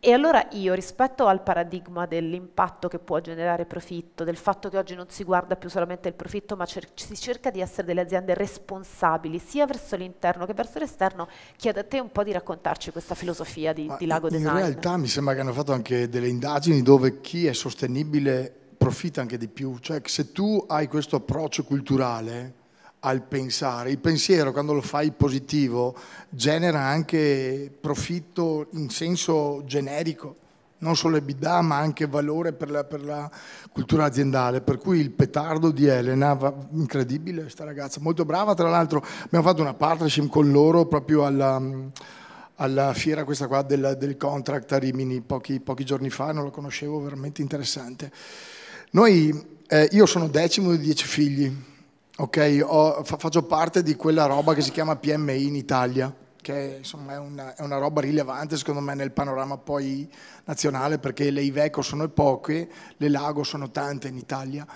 E allora io rispetto al paradigma dell'impatto che può generare profitto, del fatto che oggi non si guarda più solamente il profitto, ma cer- si cerca di essere delle aziende responsabili sia verso l'interno che verso l'esterno, chiedo a te un po' di raccontarci questa filosofia di, di Lago in Design. In realtà mi sembra che hanno fatto anche delle indagini dove chi è sostenibile profitta anche di più, cioè se tu hai questo approccio culturale al pensare. Il pensiero, quando lo fai positivo, genera anche profitto in senso generico, non solo EBITDA, ma anche valore per la, per la cultura aziendale. Per cui il petardo di Elena, incredibile, questa ragazza, molto brava. Tra l'altro, abbiamo fatto una partnership con loro proprio alla alla fiera questa qua del, del contract a Rimini pochi, pochi, giorni fa, non la conoscevo, veramente interessante. Noi, eh, io sono decimo di dieci figli, ok? Ho, faccio parte di quella roba che si chiama PMI in Italia, che insomma è una, è una roba rilevante secondo me nel panorama poi nazionale, perché le Iveco sono poche, le Lago sono tante in Italia.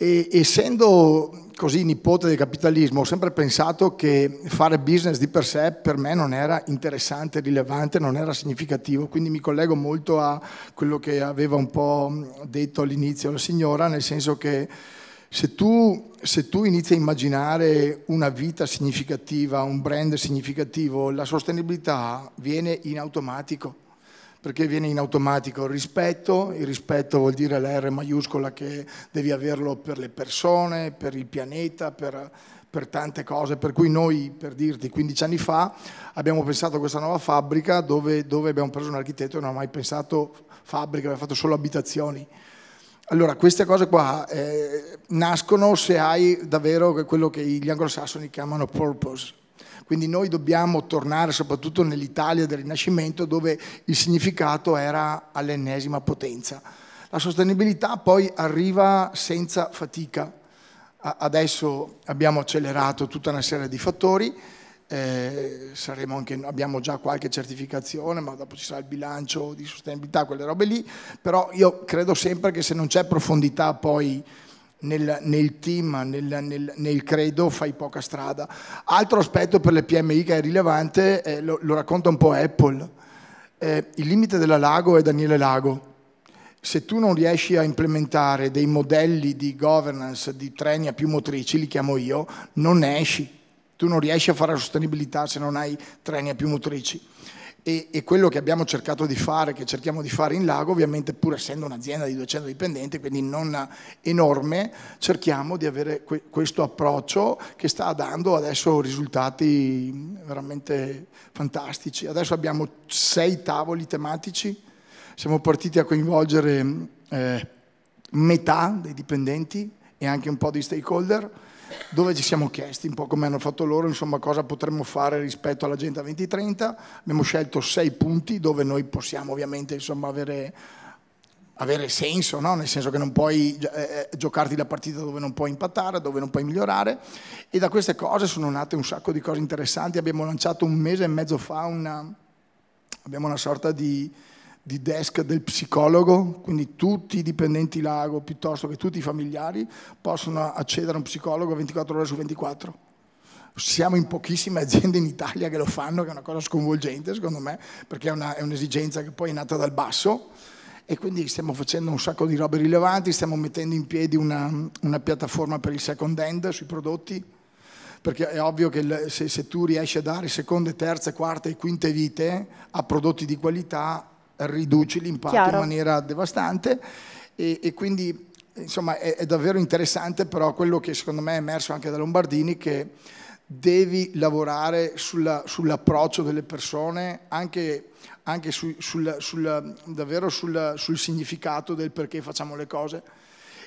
E, essendo così nipote del capitalismo, ho sempre pensato che fare business di per sé per me non era interessante, rilevante, non era significativo, quindi mi collego molto a quello che aveva un po' detto all'inizio la signora, nel senso che se tu, se tu, inizi a immaginare una vita significativa, un brand significativo, la sostenibilità viene in automatico. Perché viene in automatico il rispetto, il rispetto vuol dire la R maiuscola che devi averlo per le persone, per il pianeta, per, per tante cose, per cui noi, per dirti, 15 anni fa abbiamo pensato a questa nuova fabbrica dove, dove abbiamo preso un architetto che non ha mai pensato fabbrica, aveva fatto solo abitazioni allora, queste cose qua eh, nascono se hai davvero quello che gli anglosassoni chiamano purpose. Quindi noi dobbiamo tornare soprattutto nell'Italia del Rinascimento dove il significato era all'ennesima potenza. La sostenibilità poi arriva senza fatica. Adesso abbiamo accelerato tutta una serie di fattori, eh, anche, abbiamo già qualche certificazione, ma dopo ci sarà il bilancio di sostenibilità, quelle robe lì, però io credo sempre che se non c'è profondità poi nel, nel team, nel, nel, nel, credo, fai poca strada. Altro aspetto per le PMI che è rilevante, eh, lo, lo, racconta un po' Apple, eh, il limite della Lago è Daniele Lago. Se tu non riesci a implementare dei modelli di governance di treni a più motrici, li chiamo io, non esci tu non riesci a fare la sostenibilità se non hai treni a più motrici. E, e, quello che abbiamo cercato di fare, che cerchiamo di fare in lago, ovviamente pur essendo un'azienda di 200 dipendenti, quindi non enorme, cerchiamo di avere que- questo approccio che sta dando adesso risultati veramente fantastici. Adesso abbiamo sei tavoli tematici, siamo partiti a coinvolgere eh, metà dei dipendenti e anche un po' di stakeholder dove ci siamo chiesti un po' come hanno fatto loro, insomma cosa potremmo fare rispetto all'agenda 2030. Abbiamo scelto sei punti dove noi possiamo ovviamente insomma, avere, avere, senso, no? nel senso che non puoi eh, eh, giocarti la partita dove non puoi impattare, dove non puoi migliorare. E da queste cose sono nate un sacco di cose interessanti. Abbiamo lanciato un mese e mezzo fa una, una sorta di di desk del psicologo, quindi tutti i dipendenti Lago, piuttosto che tutti i familiari, possono accedere a un psicologo 24 ore su 24. Siamo in pochissime aziende in Italia che lo fanno, che è una cosa sconvolgente secondo me, perché è, una, è un'esigenza che poi è nata dal basso e quindi stiamo facendo un sacco di robe rilevanti, stiamo mettendo in piedi una, una piattaforma per il second hand sui prodotti, perché è ovvio che se, se tu riesci a dare seconde, terze, quarte e quinte vite a prodotti di qualità riduci l'impatto Chiaro. in maniera devastante e, e quindi insomma è, è, davvero interessante però quello che secondo me è emerso anche da Lombardini che devi lavorare sulla, sull'approccio delle persone anche, anche su, sul, sul, davvero sul, sul significato del perché facciamo le cose.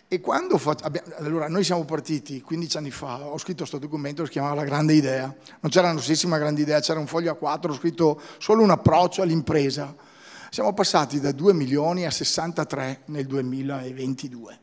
E quando fac... allora, noi siamo partiti 15 anni fa, ho scritto questo documento che si chiamava La Grande Idea. Non c'era una grande idea, c'era un foglio a quattro, ho scritto solo un approccio all'impresa siamo passati da 2 milioni a 63 nel 2022.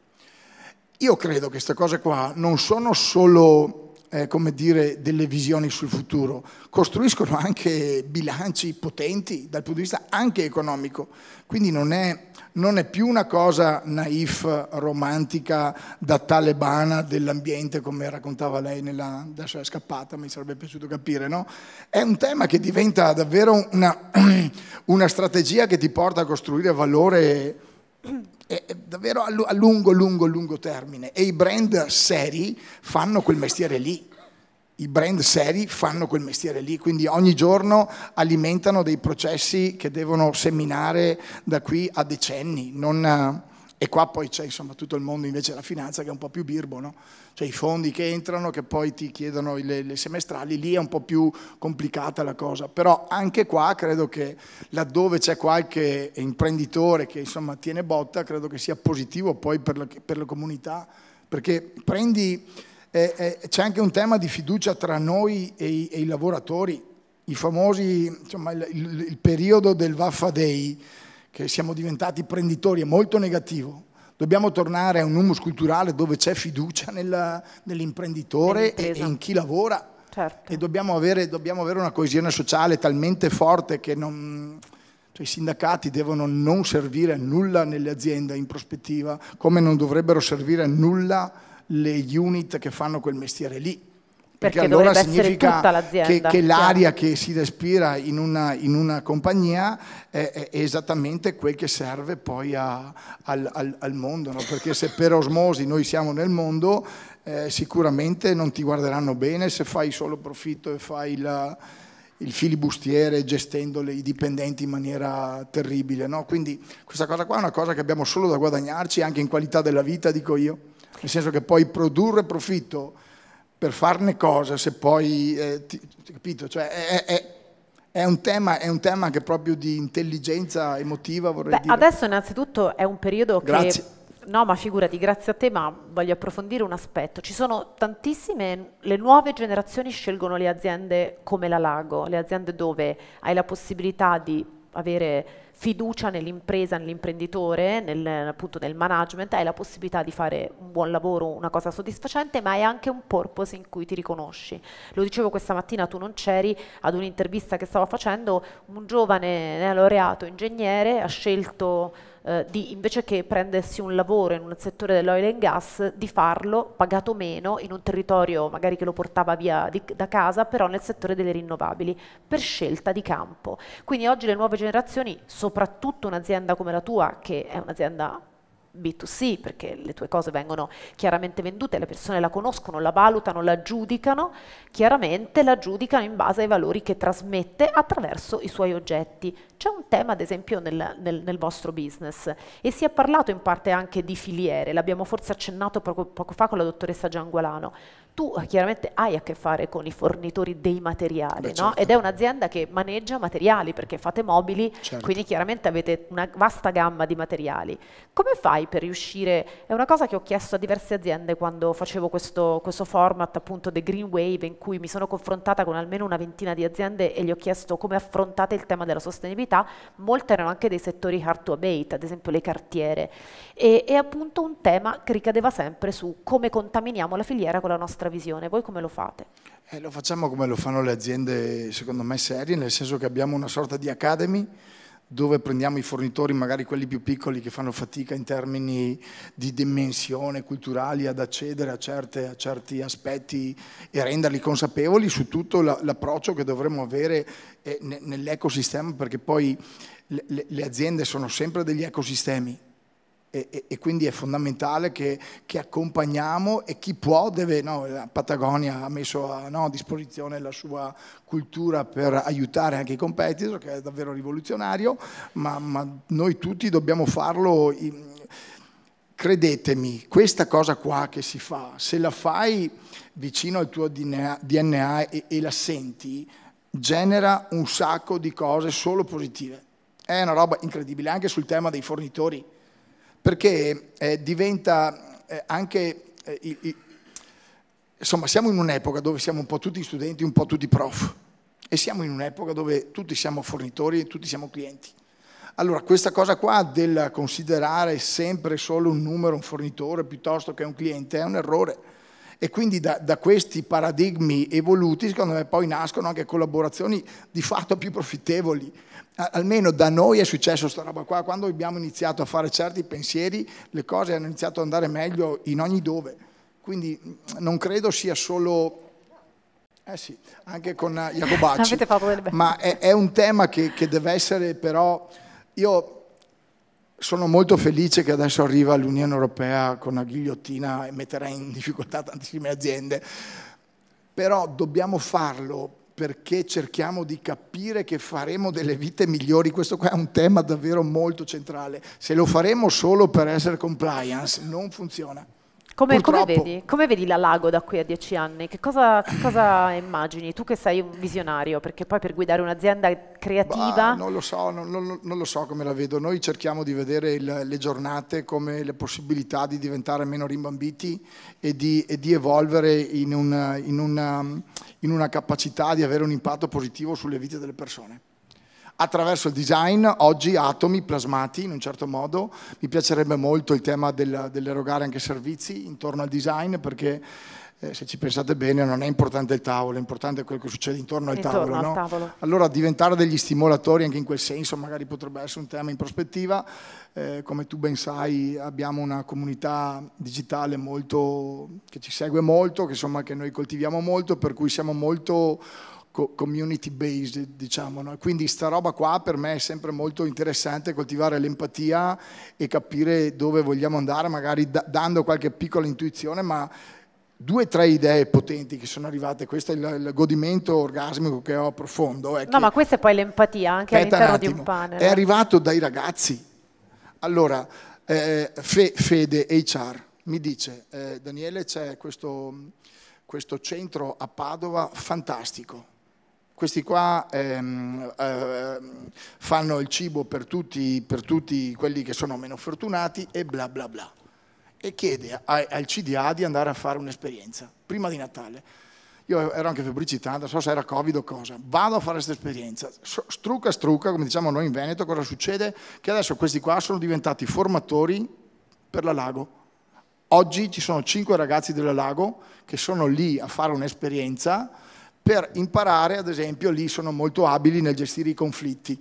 Io credo che questa cosa qua non sono solo eh, come dire, delle visioni sul futuro, costruiscono anche bilanci potenti dal punto di vista anche economico. Quindi non è, non è più una cosa naif, romantica, da talebana dell'ambiente, come raccontava lei nella, adesso è scappata, mi sarebbe piaciuto capire, no? È un tema che diventa davvero una, [clears throat] una strategia che ti porta a costruire valore è davvero a lungo, lungo, lungo termine e i brand seri fanno quel mestiere lì. I brand seri fanno quel mestiere lì, quindi ogni giorno alimentano dei processi che devono seminare da qui a decenni. Non, e qua poi c'è insomma tutto il mondo invece della finanza che è un po' più birbo, no? cioè i fondi che entrano che poi ti chiedono le, le, semestrali, lì è un po' più complicata la cosa, però anche qua credo che laddove c'è qualche imprenditore che insomma tiene botta, credo che sia positivo poi per la, per la comunità, perché prendi, eh, eh, c'è anche un tema di fiducia tra noi e i, e i lavoratori, i famosi, insomma il, il, il periodo del Vaffa Day che siamo diventati imprenditori è molto negativo. Dobbiamo tornare a un humus culturale dove c'è fiducia nella, nell'imprenditore e, e, in chi lavora. Certo. E dobbiamo avere, dobbiamo avere, una coesione sociale talmente forte che non, cioè, i sindacati devono non servire a nulla nelle aziende in prospettiva, come non dovrebbero servire a nulla le unit che fanno quel mestiere lì. Perché, allora significa che, che l'aria che si respira in una, in una compagnia è, è, esattamente quel che serve poi a, al, al, al, mondo, no? perché se per osmosi noi siamo nel mondo eh, sicuramente non ti guarderanno bene se fai solo profitto e fai la, il filibustiere gestendo i dipendenti in maniera terribile. No? Quindi questa cosa qua è una cosa che abbiamo solo da guadagnarci anche in qualità della vita, dico io, nel senso che poi produrre profitto per farne cosa se poi, eh, ti, capito, cioè è, è, è, un tema, è, un tema, anche proprio di intelligenza emotiva vorrei Beh, dire. Adesso innanzitutto è un periodo Grazie. che... No, ma figurati, grazie a te, ma voglio approfondire un aspetto. Ci sono tantissime, le nuove generazioni scelgono le aziende come la Lago, le aziende dove hai la possibilità di avere fiducia nell'impresa, nell'imprenditore, nel, appunto nel management, hai la possibilità di fare un buon lavoro, una cosa soddisfacente, ma è anche un purpose in cui ti riconosci. Lo dicevo questa mattina, tu non c'eri, ad un'intervista che stavo facendo, un giovane eh, laureato ingegnere ha scelto eh, di, invece che prendersi un lavoro in un settore dell'oil and gas, di farlo pagato meno in un territorio magari che lo portava via di, da casa, però nel settore delle rinnovabili, per scelta di campo. Quindi oggi le nuove generazioni, soprattutto un'azienda come la tua, che è un'azienda B2C, perché le tue cose vengono chiaramente vendute, le persone la conoscono, la valutano, la giudicano, chiaramente la giudicano in base ai valori che trasmette attraverso i suoi oggetti. C'è un tema, ad esempio, nel, nel, nel vostro business e si è parlato in parte anche di filiere, l'abbiamo forse accennato poco, poco fa con la dottoressa Giangualano tu eh, chiaramente hai a che fare con i fornitori dei materiali, Beh, no? certo. ed è un'azienda che maneggia materiali perché fate mobili, certo. quindi chiaramente avete una vasta gamma di materiali. Come fai per riuscire? È una cosa che ho chiesto a diverse aziende quando facevo questo, questo format appunto The Green Wave in cui mi sono confrontata con almeno una ventina di aziende e gli ho chiesto come affrontate il tema della sostenibilità, molte erano anche dei settori hard to abate, ad esempio le cartiere e è appunto un tema che ricadeva sempre su come contaminiamo la filiera con la nostra visione. Voi come lo fate? Eh, lo facciamo come lo fanno le aziende, secondo me, serie, nel senso che abbiamo una sorta di academy dove prendiamo i fornitori, magari quelli più piccoli che fanno fatica in termini di dimensione culturali ad accedere a, certe, a certi aspetti e renderli consapevoli su tutto l'approccio che dovremmo avere eh, nell'ecosistema, perché poi le aziende sono sempre degli ecosistemi e, e, e, quindi è fondamentale che, che, accompagniamo e chi può deve, no, la Patagonia ha messo a no, disposizione la sua cultura per aiutare anche i competitor, che è davvero rivoluzionario, ma, ma noi tutti dobbiamo farlo. In, credetemi, questa cosa qua che si fa, se la fai vicino al tuo DNA, DNA e, e la senti, genera un sacco di cose solo positive. È una roba incredibile anche sul tema dei fornitori perché eh, diventa eh, anche... Eh, I, i, insomma, siamo in un'epoca dove siamo un po' tutti studenti, un po' tutti prof e siamo in un'epoca dove tutti siamo fornitori e tutti siamo clienti. Allora, questa cosa qua del considerare sempre solo un numero un fornitore piuttosto che un cliente è un errore e quindi da, da, questi paradigmi evoluti, secondo me, poi nascono anche collaborazioni di fatto più profittevoli. Almeno da noi è successo questa roba qua. Quando abbiamo iniziato a fare certi pensieri, le cose hanno iniziato ad andare meglio in ogni dove. Quindi non credo sia solo eh sì, anche con Jacobacci. Eh, [laughs] Ma è, è, un tema che, che deve essere però... Io sono molto felice che adesso arriva l'Unione Europea con una ghigliottina e metterà in difficoltà tantissime aziende, però dobbiamo farlo perché cerchiamo di capire che faremo delle vite migliori, questo qua è un tema davvero molto centrale, se lo faremo solo per essere compliance non funziona. Come, come, vedi, come vedi la Lago da qui a dieci anni? Che cosa, che cosa, immagini? Tu che sei un visionario, perché poi per guidare un'azienda creativa... Bah, non lo so, non, non, non, lo so come la vedo. Noi cerchiamo di vedere il, le giornate come le possibilità di diventare meno rimbambiti e di, e di evolvere in una, in, una, in una capacità di avere un impatto positivo sulle vite delle persone attraverso il design, oggi atomi plasmati in un certo modo, mi piacerebbe molto il tema del, dell'erogare anche servizi intorno al design perché eh, se ci pensate bene, non è importante il tavolo, è importante quello che succede intorno al, intorno tavolo, al no? tavolo, Allora diventare degli stimolatori anche in quel senso magari potrebbe essere un tema in prospettiva. Eh, come tu ben sai abbiamo una comunità digitale molto, che ci segue molto, che, insomma, che noi coltiviamo molto, per cui siamo molto community based, diciamo. No? Quindi sta roba qua per me è sempre molto interessante coltivare l'empatia e capire dove vogliamo andare, magari da- dando qualche piccola intuizione, ma due o tre idee potenti che sono arrivate. Questo è il, il godimento orgasmico che ho profondo. Eh, no, ma questa è poi l'empatia anche all'interno un di un panel. È eh. arrivato dai ragazzi. Allora, eh, Fe, Fede HR mi dice, eh, Daniele c'è questo, questo centro a Padova fantastico questi qua ehm, eh, fanno il cibo per tutti, per tutti, quelli che sono meno fortunati e bla bla bla. E chiede a, al CDA di andare a fare un'esperienza prima di Natale. Io ero anche febbricità, non so se era Covid o cosa. Vado a fare questa esperienza. Struca, struca, come diciamo noi in Veneto, cosa succede? Che adesso questi qua sono diventati formatori per la Lago. Oggi ci sono cinque ragazzi della Lago che sono lì a fare un'esperienza per imparare, ad esempio, lì sono molto abili nel gestire i conflitti.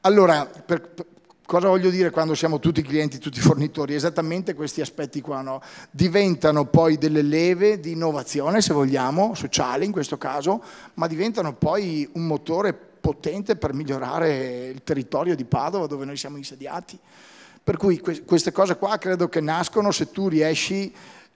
Allora, per, per, cosa voglio dire quando siamo tutti clienti, tutti fornitori? Esattamente questi aspetti qua, no? Diventano poi delle leve di innovazione, se vogliamo, sociale in questo caso, ma diventano poi un motore potente per migliorare il territorio di Padova dove noi siamo insediati. Per cui queste cose qua credo che nascono se tu riesci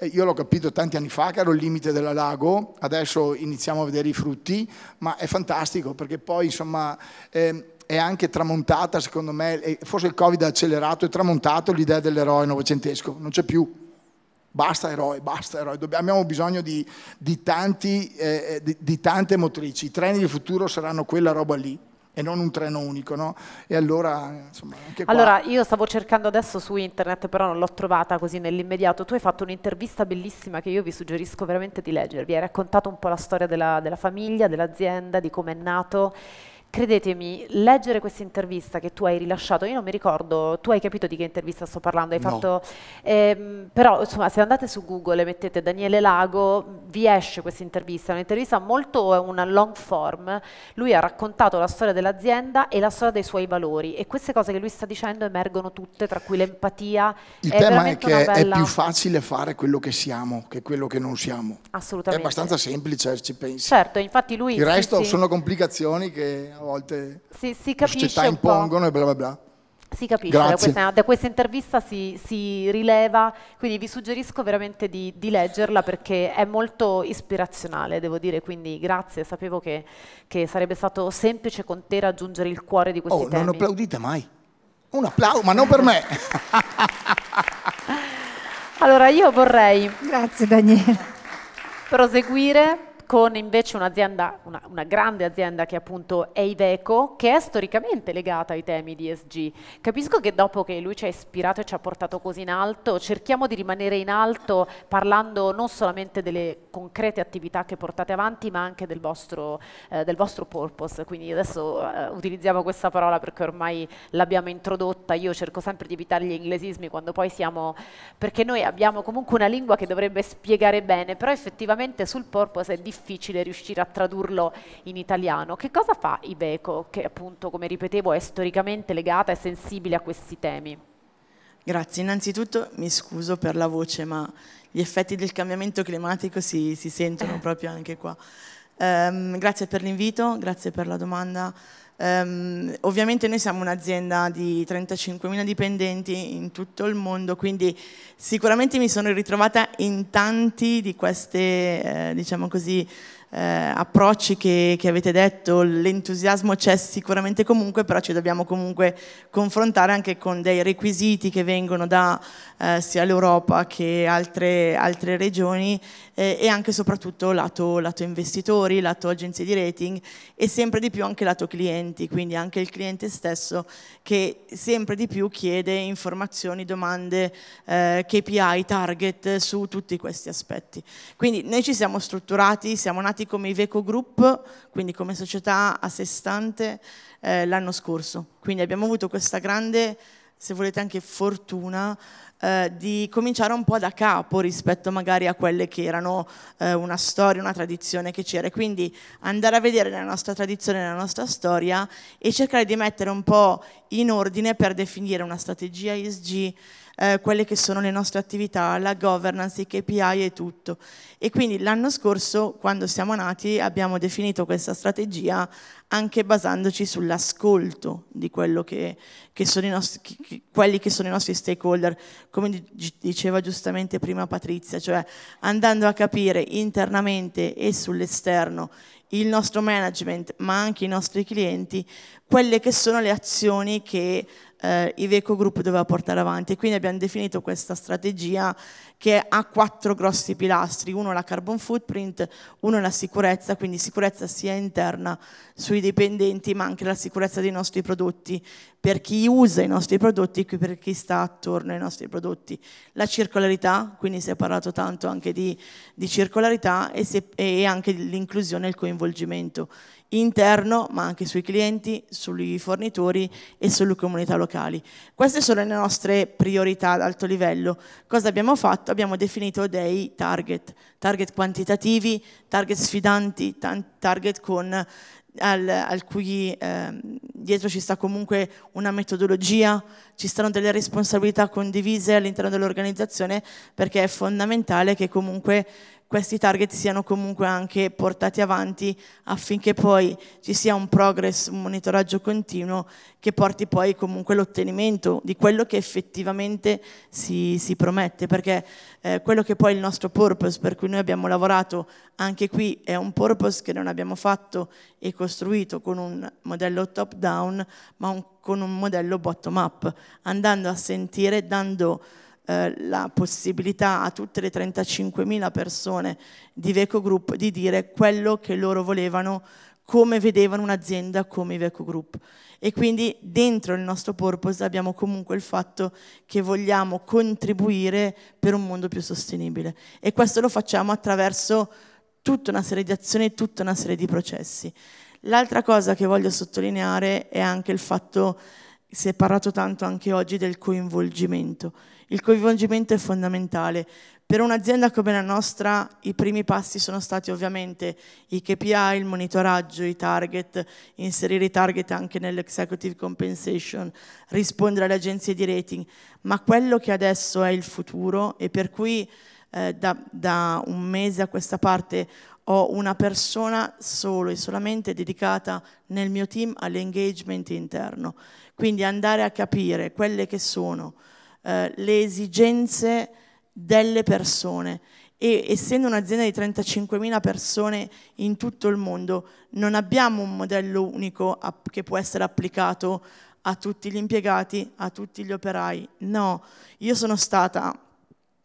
io l'ho capito tanti anni fa che ero il limite della lago, adesso iniziamo a vedere i frutti, ma è fantastico perché poi insomma ehm, è anche tramontata secondo me, forse il Covid ha accelerato è tramontato l'idea dell'eroe novecentesco, non c'è più. Basta eroi, basta eroi, abbiamo bisogno di, di, tanti, eh, eh, di, di tante motrici, i treni del futuro saranno quella roba lì e non un treno unico. No? E allora, insomma, qua... allora, io stavo cercando adesso su internet, però non l'ho trovata così nell'immediato. Tu hai fatto un'intervista bellissima che io vi suggerisco veramente di leggervi. Hai raccontato un po' la storia della, della famiglia, dell'azienda, di come è nato Credetemi, leggere questa intervista che tu hai rilasciato, io non mi ricordo, tu hai capito di che intervista sto parlando, hai no. fatto, ehm, però insomma se andate su Google e mettete Daniele Lago, vi esce questa intervista, è un'intervista molto è una long form, lui ha raccontato la storia dell'azienda e la storia dei suoi valori e queste cose che lui sta dicendo emergono tutte, tra cui l'empatia. Il è tema è che bella... è più facile fare quello che siamo che quello che non siamo. Assolutamente. È abbastanza semplice, ci pensi. Certo, infatti lui... Il resto sì, sono complicazioni che a volte si, si le società impongono e bla bla bla. Si capisce, da questa, da questa, intervista si, si, rileva, quindi vi suggerisco veramente di, di, leggerla perché è molto ispirazionale, devo dire, quindi grazie, sapevo che, che sarebbe stato semplice con te raggiungere il cuore di questi oh, temi. non applaudite mai, un applauso, ma non per me! [laughs] allora io vorrei... Grazie Daniela. Proseguire con invece un'azienda, una, una, grande azienda che appunto è Iveco, che è storicamente legata ai temi di ESG. Capisco che dopo che lui ci ha ispirato e ci ha portato così in alto, cerchiamo di rimanere in alto parlando non solamente delle concrete attività che portate avanti, ma anche del vostro, eh, del vostro purpose. Quindi adesso eh, utilizziamo questa parola perché ormai l'abbiamo introdotta, io cerco sempre di evitare gli inglesismi quando poi siamo, perché noi abbiamo comunque una lingua che dovrebbe spiegare bene, però effettivamente sul purpose è difficile difficile riuscire a tradurlo in italiano. Che cosa fa Ibeco, che appunto, come ripetevo, è storicamente legata e sensibile a questi temi? Grazie, innanzitutto mi scuso per la voce, ma gli effetti del cambiamento climatico si, si sentono [laughs] proprio anche qua. Um, grazie per l'invito, grazie per la domanda. Um, ovviamente noi siamo un'azienda di 35.000 dipendenti in tutto il mondo, quindi sicuramente mi sono ritrovata in tanti di queste, eh, diciamo così, eh, approcci che, che, avete detto, l'entusiasmo c'è sicuramente comunque, però ci dobbiamo comunque confrontare anche con dei requisiti che vengono da eh, sia l'Europa che altre, altre regioni eh, e anche soprattutto lato, lato, investitori, lato agenzie di rating e sempre di più anche lato clienti, quindi anche il cliente stesso che sempre di più chiede informazioni, domande, eh, KPI, target su tutti questi aspetti. Quindi noi ci siamo strutturati, siamo nati nati come Iveco Group, quindi come società a sé stante, eh, l'anno scorso. Quindi abbiamo avuto questa grande, se volete anche fortuna, eh, di cominciare un po' da capo rispetto magari a quelle che erano eh, una storia, una tradizione che c'era. Quindi andare a vedere la nostra tradizione, la nostra storia e cercare di mettere un po' in ordine per definire una strategia ESG eh, quelle che sono le nostre attività, la governance, i KPI e tutto. E quindi l'anno scorso, quando siamo nati, abbiamo definito questa strategia anche basandoci sull'ascolto di che, che nostri, che, quelli che sono i nostri stakeholder, come diceva giustamente prima Patrizia, cioè andando a capire internamente e sull'esterno il nostro management, ma anche i nostri clienti, quelle che sono le azioni che eh, Iveco Group doveva portare avanti. E quindi abbiamo definito questa strategia che ha quattro grossi pilastri, uno è la carbon footprint, uno è la sicurezza, quindi sicurezza sia interna sui dipendenti ma anche la sicurezza dei nostri prodotti, per chi usa i nostri prodotti e per chi sta attorno ai nostri prodotti. La circolarità, quindi si è parlato tanto anche di, di circolarità e, se, e anche l'inclusione e il coinvolgimento interno, ma anche sui clienti, sui fornitori e sulle comunità locali. Queste sono le nostre priorità ad alto livello. Cosa abbiamo fatto? Abbiamo definito dei target, target quantitativi, target sfidanti, target con al, al cui eh, dietro ci sta comunque una metodologia, ci saranno delle responsabilità condivise all'interno dell'organizzazione perché è fondamentale che comunque questi target siano comunque anche portati avanti affinché poi ci sia un progress, un monitoraggio continuo che porti poi comunque all'ottenimento di quello che effettivamente si, si promette, perché eh, quello che poi è il nostro purpose per cui noi abbiamo lavorato anche qui è un purpose che non abbiamo fatto e costruito con un modello top down, ma un, con un modello bottom up, andando a sentire, dando eh, la possibilità a tutte le 35.000 persone di Veco Group di dire quello che loro volevano, come vedevano un'azienda come Veco Group. E quindi dentro il nostro purpose abbiamo comunque il fatto che vogliamo contribuire per un mondo più sostenibile. E questo lo facciamo attraverso tutta una serie di azioni e tutta una serie di processi. L'altra cosa che voglio sottolineare è anche il fatto, si è parlato tanto anche oggi, del coinvolgimento. Il coinvolgimento è fondamentale. Per un'azienda come la nostra i primi passi sono stati ovviamente i KPI, il monitoraggio, i target, inserire i target anche nell'executive compensation, rispondere alle agenzie di rating, ma quello che adesso è il futuro e per cui eh, da, da un mese a questa parte ho una persona solo e solamente dedicata nel mio team all'engagement interno. Quindi andare a capire quelle che sono eh, le esigenze delle persone e essendo un'azienda di 35.000 persone in tutto il mondo non abbiamo un modello unico che può essere applicato a tutti gli impiegati, a tutti gli operai. No, io sono stata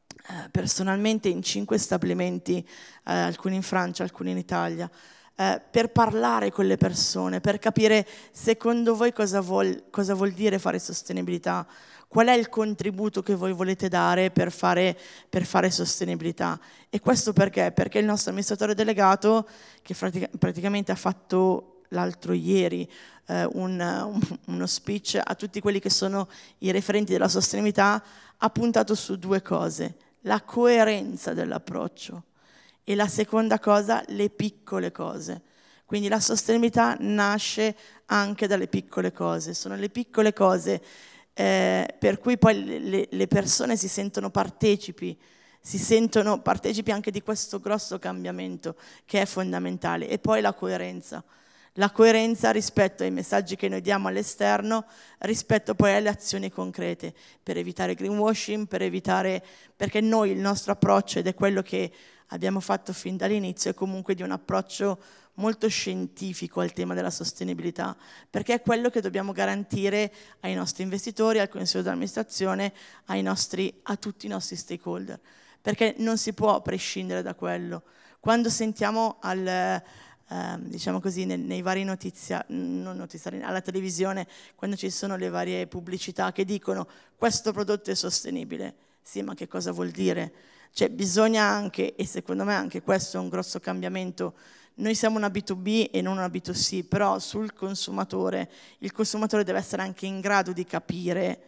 eh, personalmente in cinque stabilimenti, eh, alcuni in Francia, alcuni in Italia, eh, per parlare con le persone, per capire secondo voi cosa vuol, cosa vuol dire fare sostenibilità qual è il contributo che voi volete dare per fare, per fare sostenibilità. E questo perché? Perché il nostro amministratore delegato, che pratica, praticamente ha fatto l'altro ieri eh, un, uno speech a tutti quelli che sono i referenti della sostenibilità, ha puntato su due cose, la coerenza dell'approccio e la seconda cosa, le piccole cose. Quindi la sostenibilità nasce anche dalle piccole cose, sono le piccole cose eh, per cui poi le, le, persone si sentono partecipi, si sentono partecipi anche di questo grosso cambiamento che è fondamentale. E poi la coerenza, la coerenza rispetto ai messaggi che noi diamo all'esterno, rispetto poi alle azioni concrete, per evitare greenwashing, per evitare, perché noi il nostro approccio, ed è quello che abbiamo fatto fin dall'inizio, è comunque di un approccio molto scientifico al tema della sostenibilità, perché è quello che dobbiamo garantire ai nostri investitori, al consiglio d'amministrazione, nostri, a tutti i nostri stakeholder, perché non si può prescindere da quello. Quando sentiamo al... Eh, diciamo così, nei, nei vari notizia, notiziari, alla televisione, quando ci sono le varie pubblicità che dicono questo prodotto è sostenibile. Sì, ma che cosa vuol dire? Cioè bisogna anche, e secondo me anche questo è un grosso cambiamento noi siamo una B2B e non una B2C, però sul consumatore, il consumatore deve essere anche in grado di capire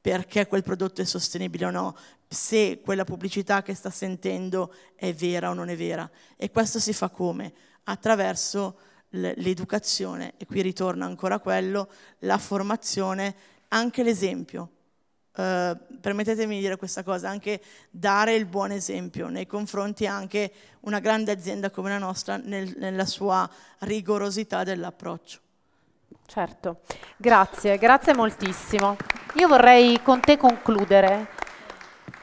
perché quel prodotto è sostenibile o no, se quella pubblicità che sta sentendo è vera o non è vera. E questo si fa come? Attraverso l'educazione, e qui ritorna ancora quello, la formazione, anche l'esempio eh, permettetemi di dire questa cosa, anche dare il buon esempio nei confronti anche una grande azienda come la nostra nel, nella sua rigorosità dell'approccio. Certo, grazie, grazie moltissimo. Io vorrei con te concludere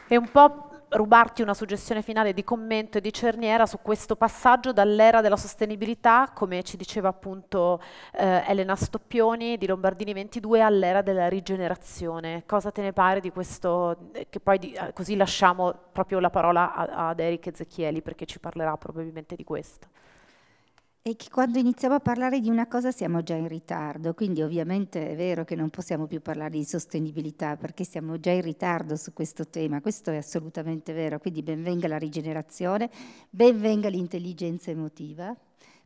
e un po' rubarti una suggestione finale di commento e di cerniera su questo passaggio dall'era della sostenibilità, come ci diceva appunto eh, Elena Stoppioni di Lombardini 22, all'era della rigenerazione. Cosa te ne pare di questo? Che poi di, così lasciamo proprio la parola ad Eric Ezechieli perché ci parlerà probabilmente di questo. E che quando iniziamo a parlare di una cosa siamo già in ritardo, quindi ovviamente è vero che non possiamo più parlare di sostenibilità perché siamo già in ritardo su questo tema, questo è assolutamente vero, quindi benvenga la rigenerazione, benvenga l'intelligenza emotiva,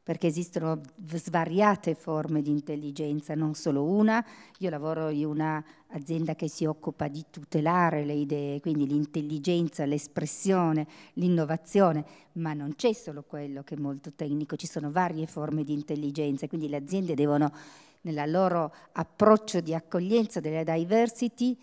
perché esistono svariate forme di intelligenza, non solo una. Io lavoro in un'azienda che si occupa di tutelare le idee, quindi l'intelligenza, l'espressione, l'innovazione, ma non c'è solo quello che è molto tecnico, ci sono varie forme di intelligenza, quindi le aziende devono, nella loro approccio di accoglienza della diversity,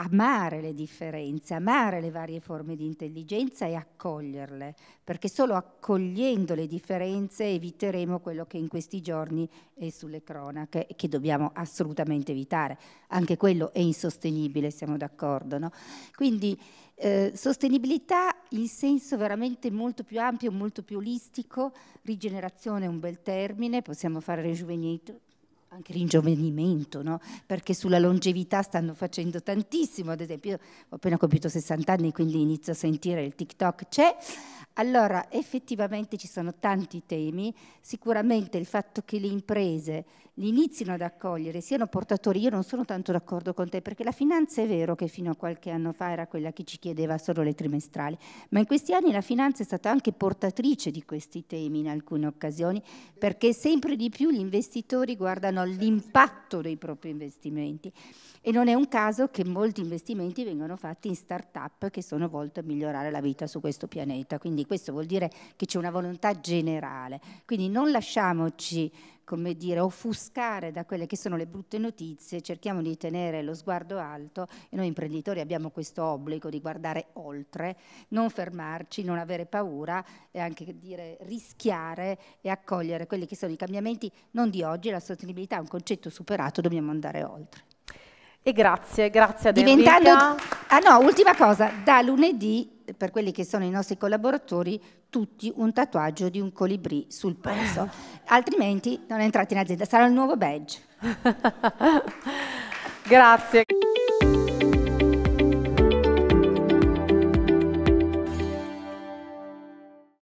amare le differenze, amare le varie forme di intelligenza e accoglierle, perché solo accogliendo le differenze eviteremo quello che in questi giorni è sulle cronache e che dobbiamo assolutamente evitare. Anche quello è insostenibile, siamo d'accordo. No? Quindi eh, sostenibilità in senso veramente molto più ampio, molto più olistico, rigenerazione è un bel termine, possiamo fare rejuvenito anche ringiovenimento, no? perché sulla longevità stanno facendo tantissimo, ad esempio io ho appena compiuto 60 anni quindi inizio a sentire il TikTok c'è, allora, effettivamente ci sono tanti temi, sicuramente il fatto che le imprese li inizino ad accogliere, siano portatori, io non sono tanto d'accordo con te, perché la finanza è vero che fino a qualche anno fa era quella che ci chiedeva solo le trimestrali, ma in questi anni la finanza è stata anche portatrice di questi temi in alcune occasioni, perché sempre di più gli investitori guardano l'impatto dei propri investimenti e non è un caso che molti investimenti vengano fatti in start-up che sono volte a migliorare la vita su questo pianeta. Quindi questo vuol dire che c'è una volontà generale. Quindi non lasciamoci come dire, offuscare da quelle che sono le brutte notizie, cerchiamo di tenere lo sguardo alto e noi imprenditori abbiamo questo obbligo di guardare oltre, non fermarci, non avere paura e anche dire, rischiare e accogliere quelli che sono i cambiamenti non di oggi, la sostenibilità è un concetto superato, dobbiamo andare oltre. E grazie, grazie ad Diventando, Ah no, ultima cosa, da lunedì per quelli che sono i nostri collaboratori tutti un tatuaggio di un colibrì sul polso, [laughs] altrimenti non entrate in azienda, sarà il nuovo badge. [laughs] grazie.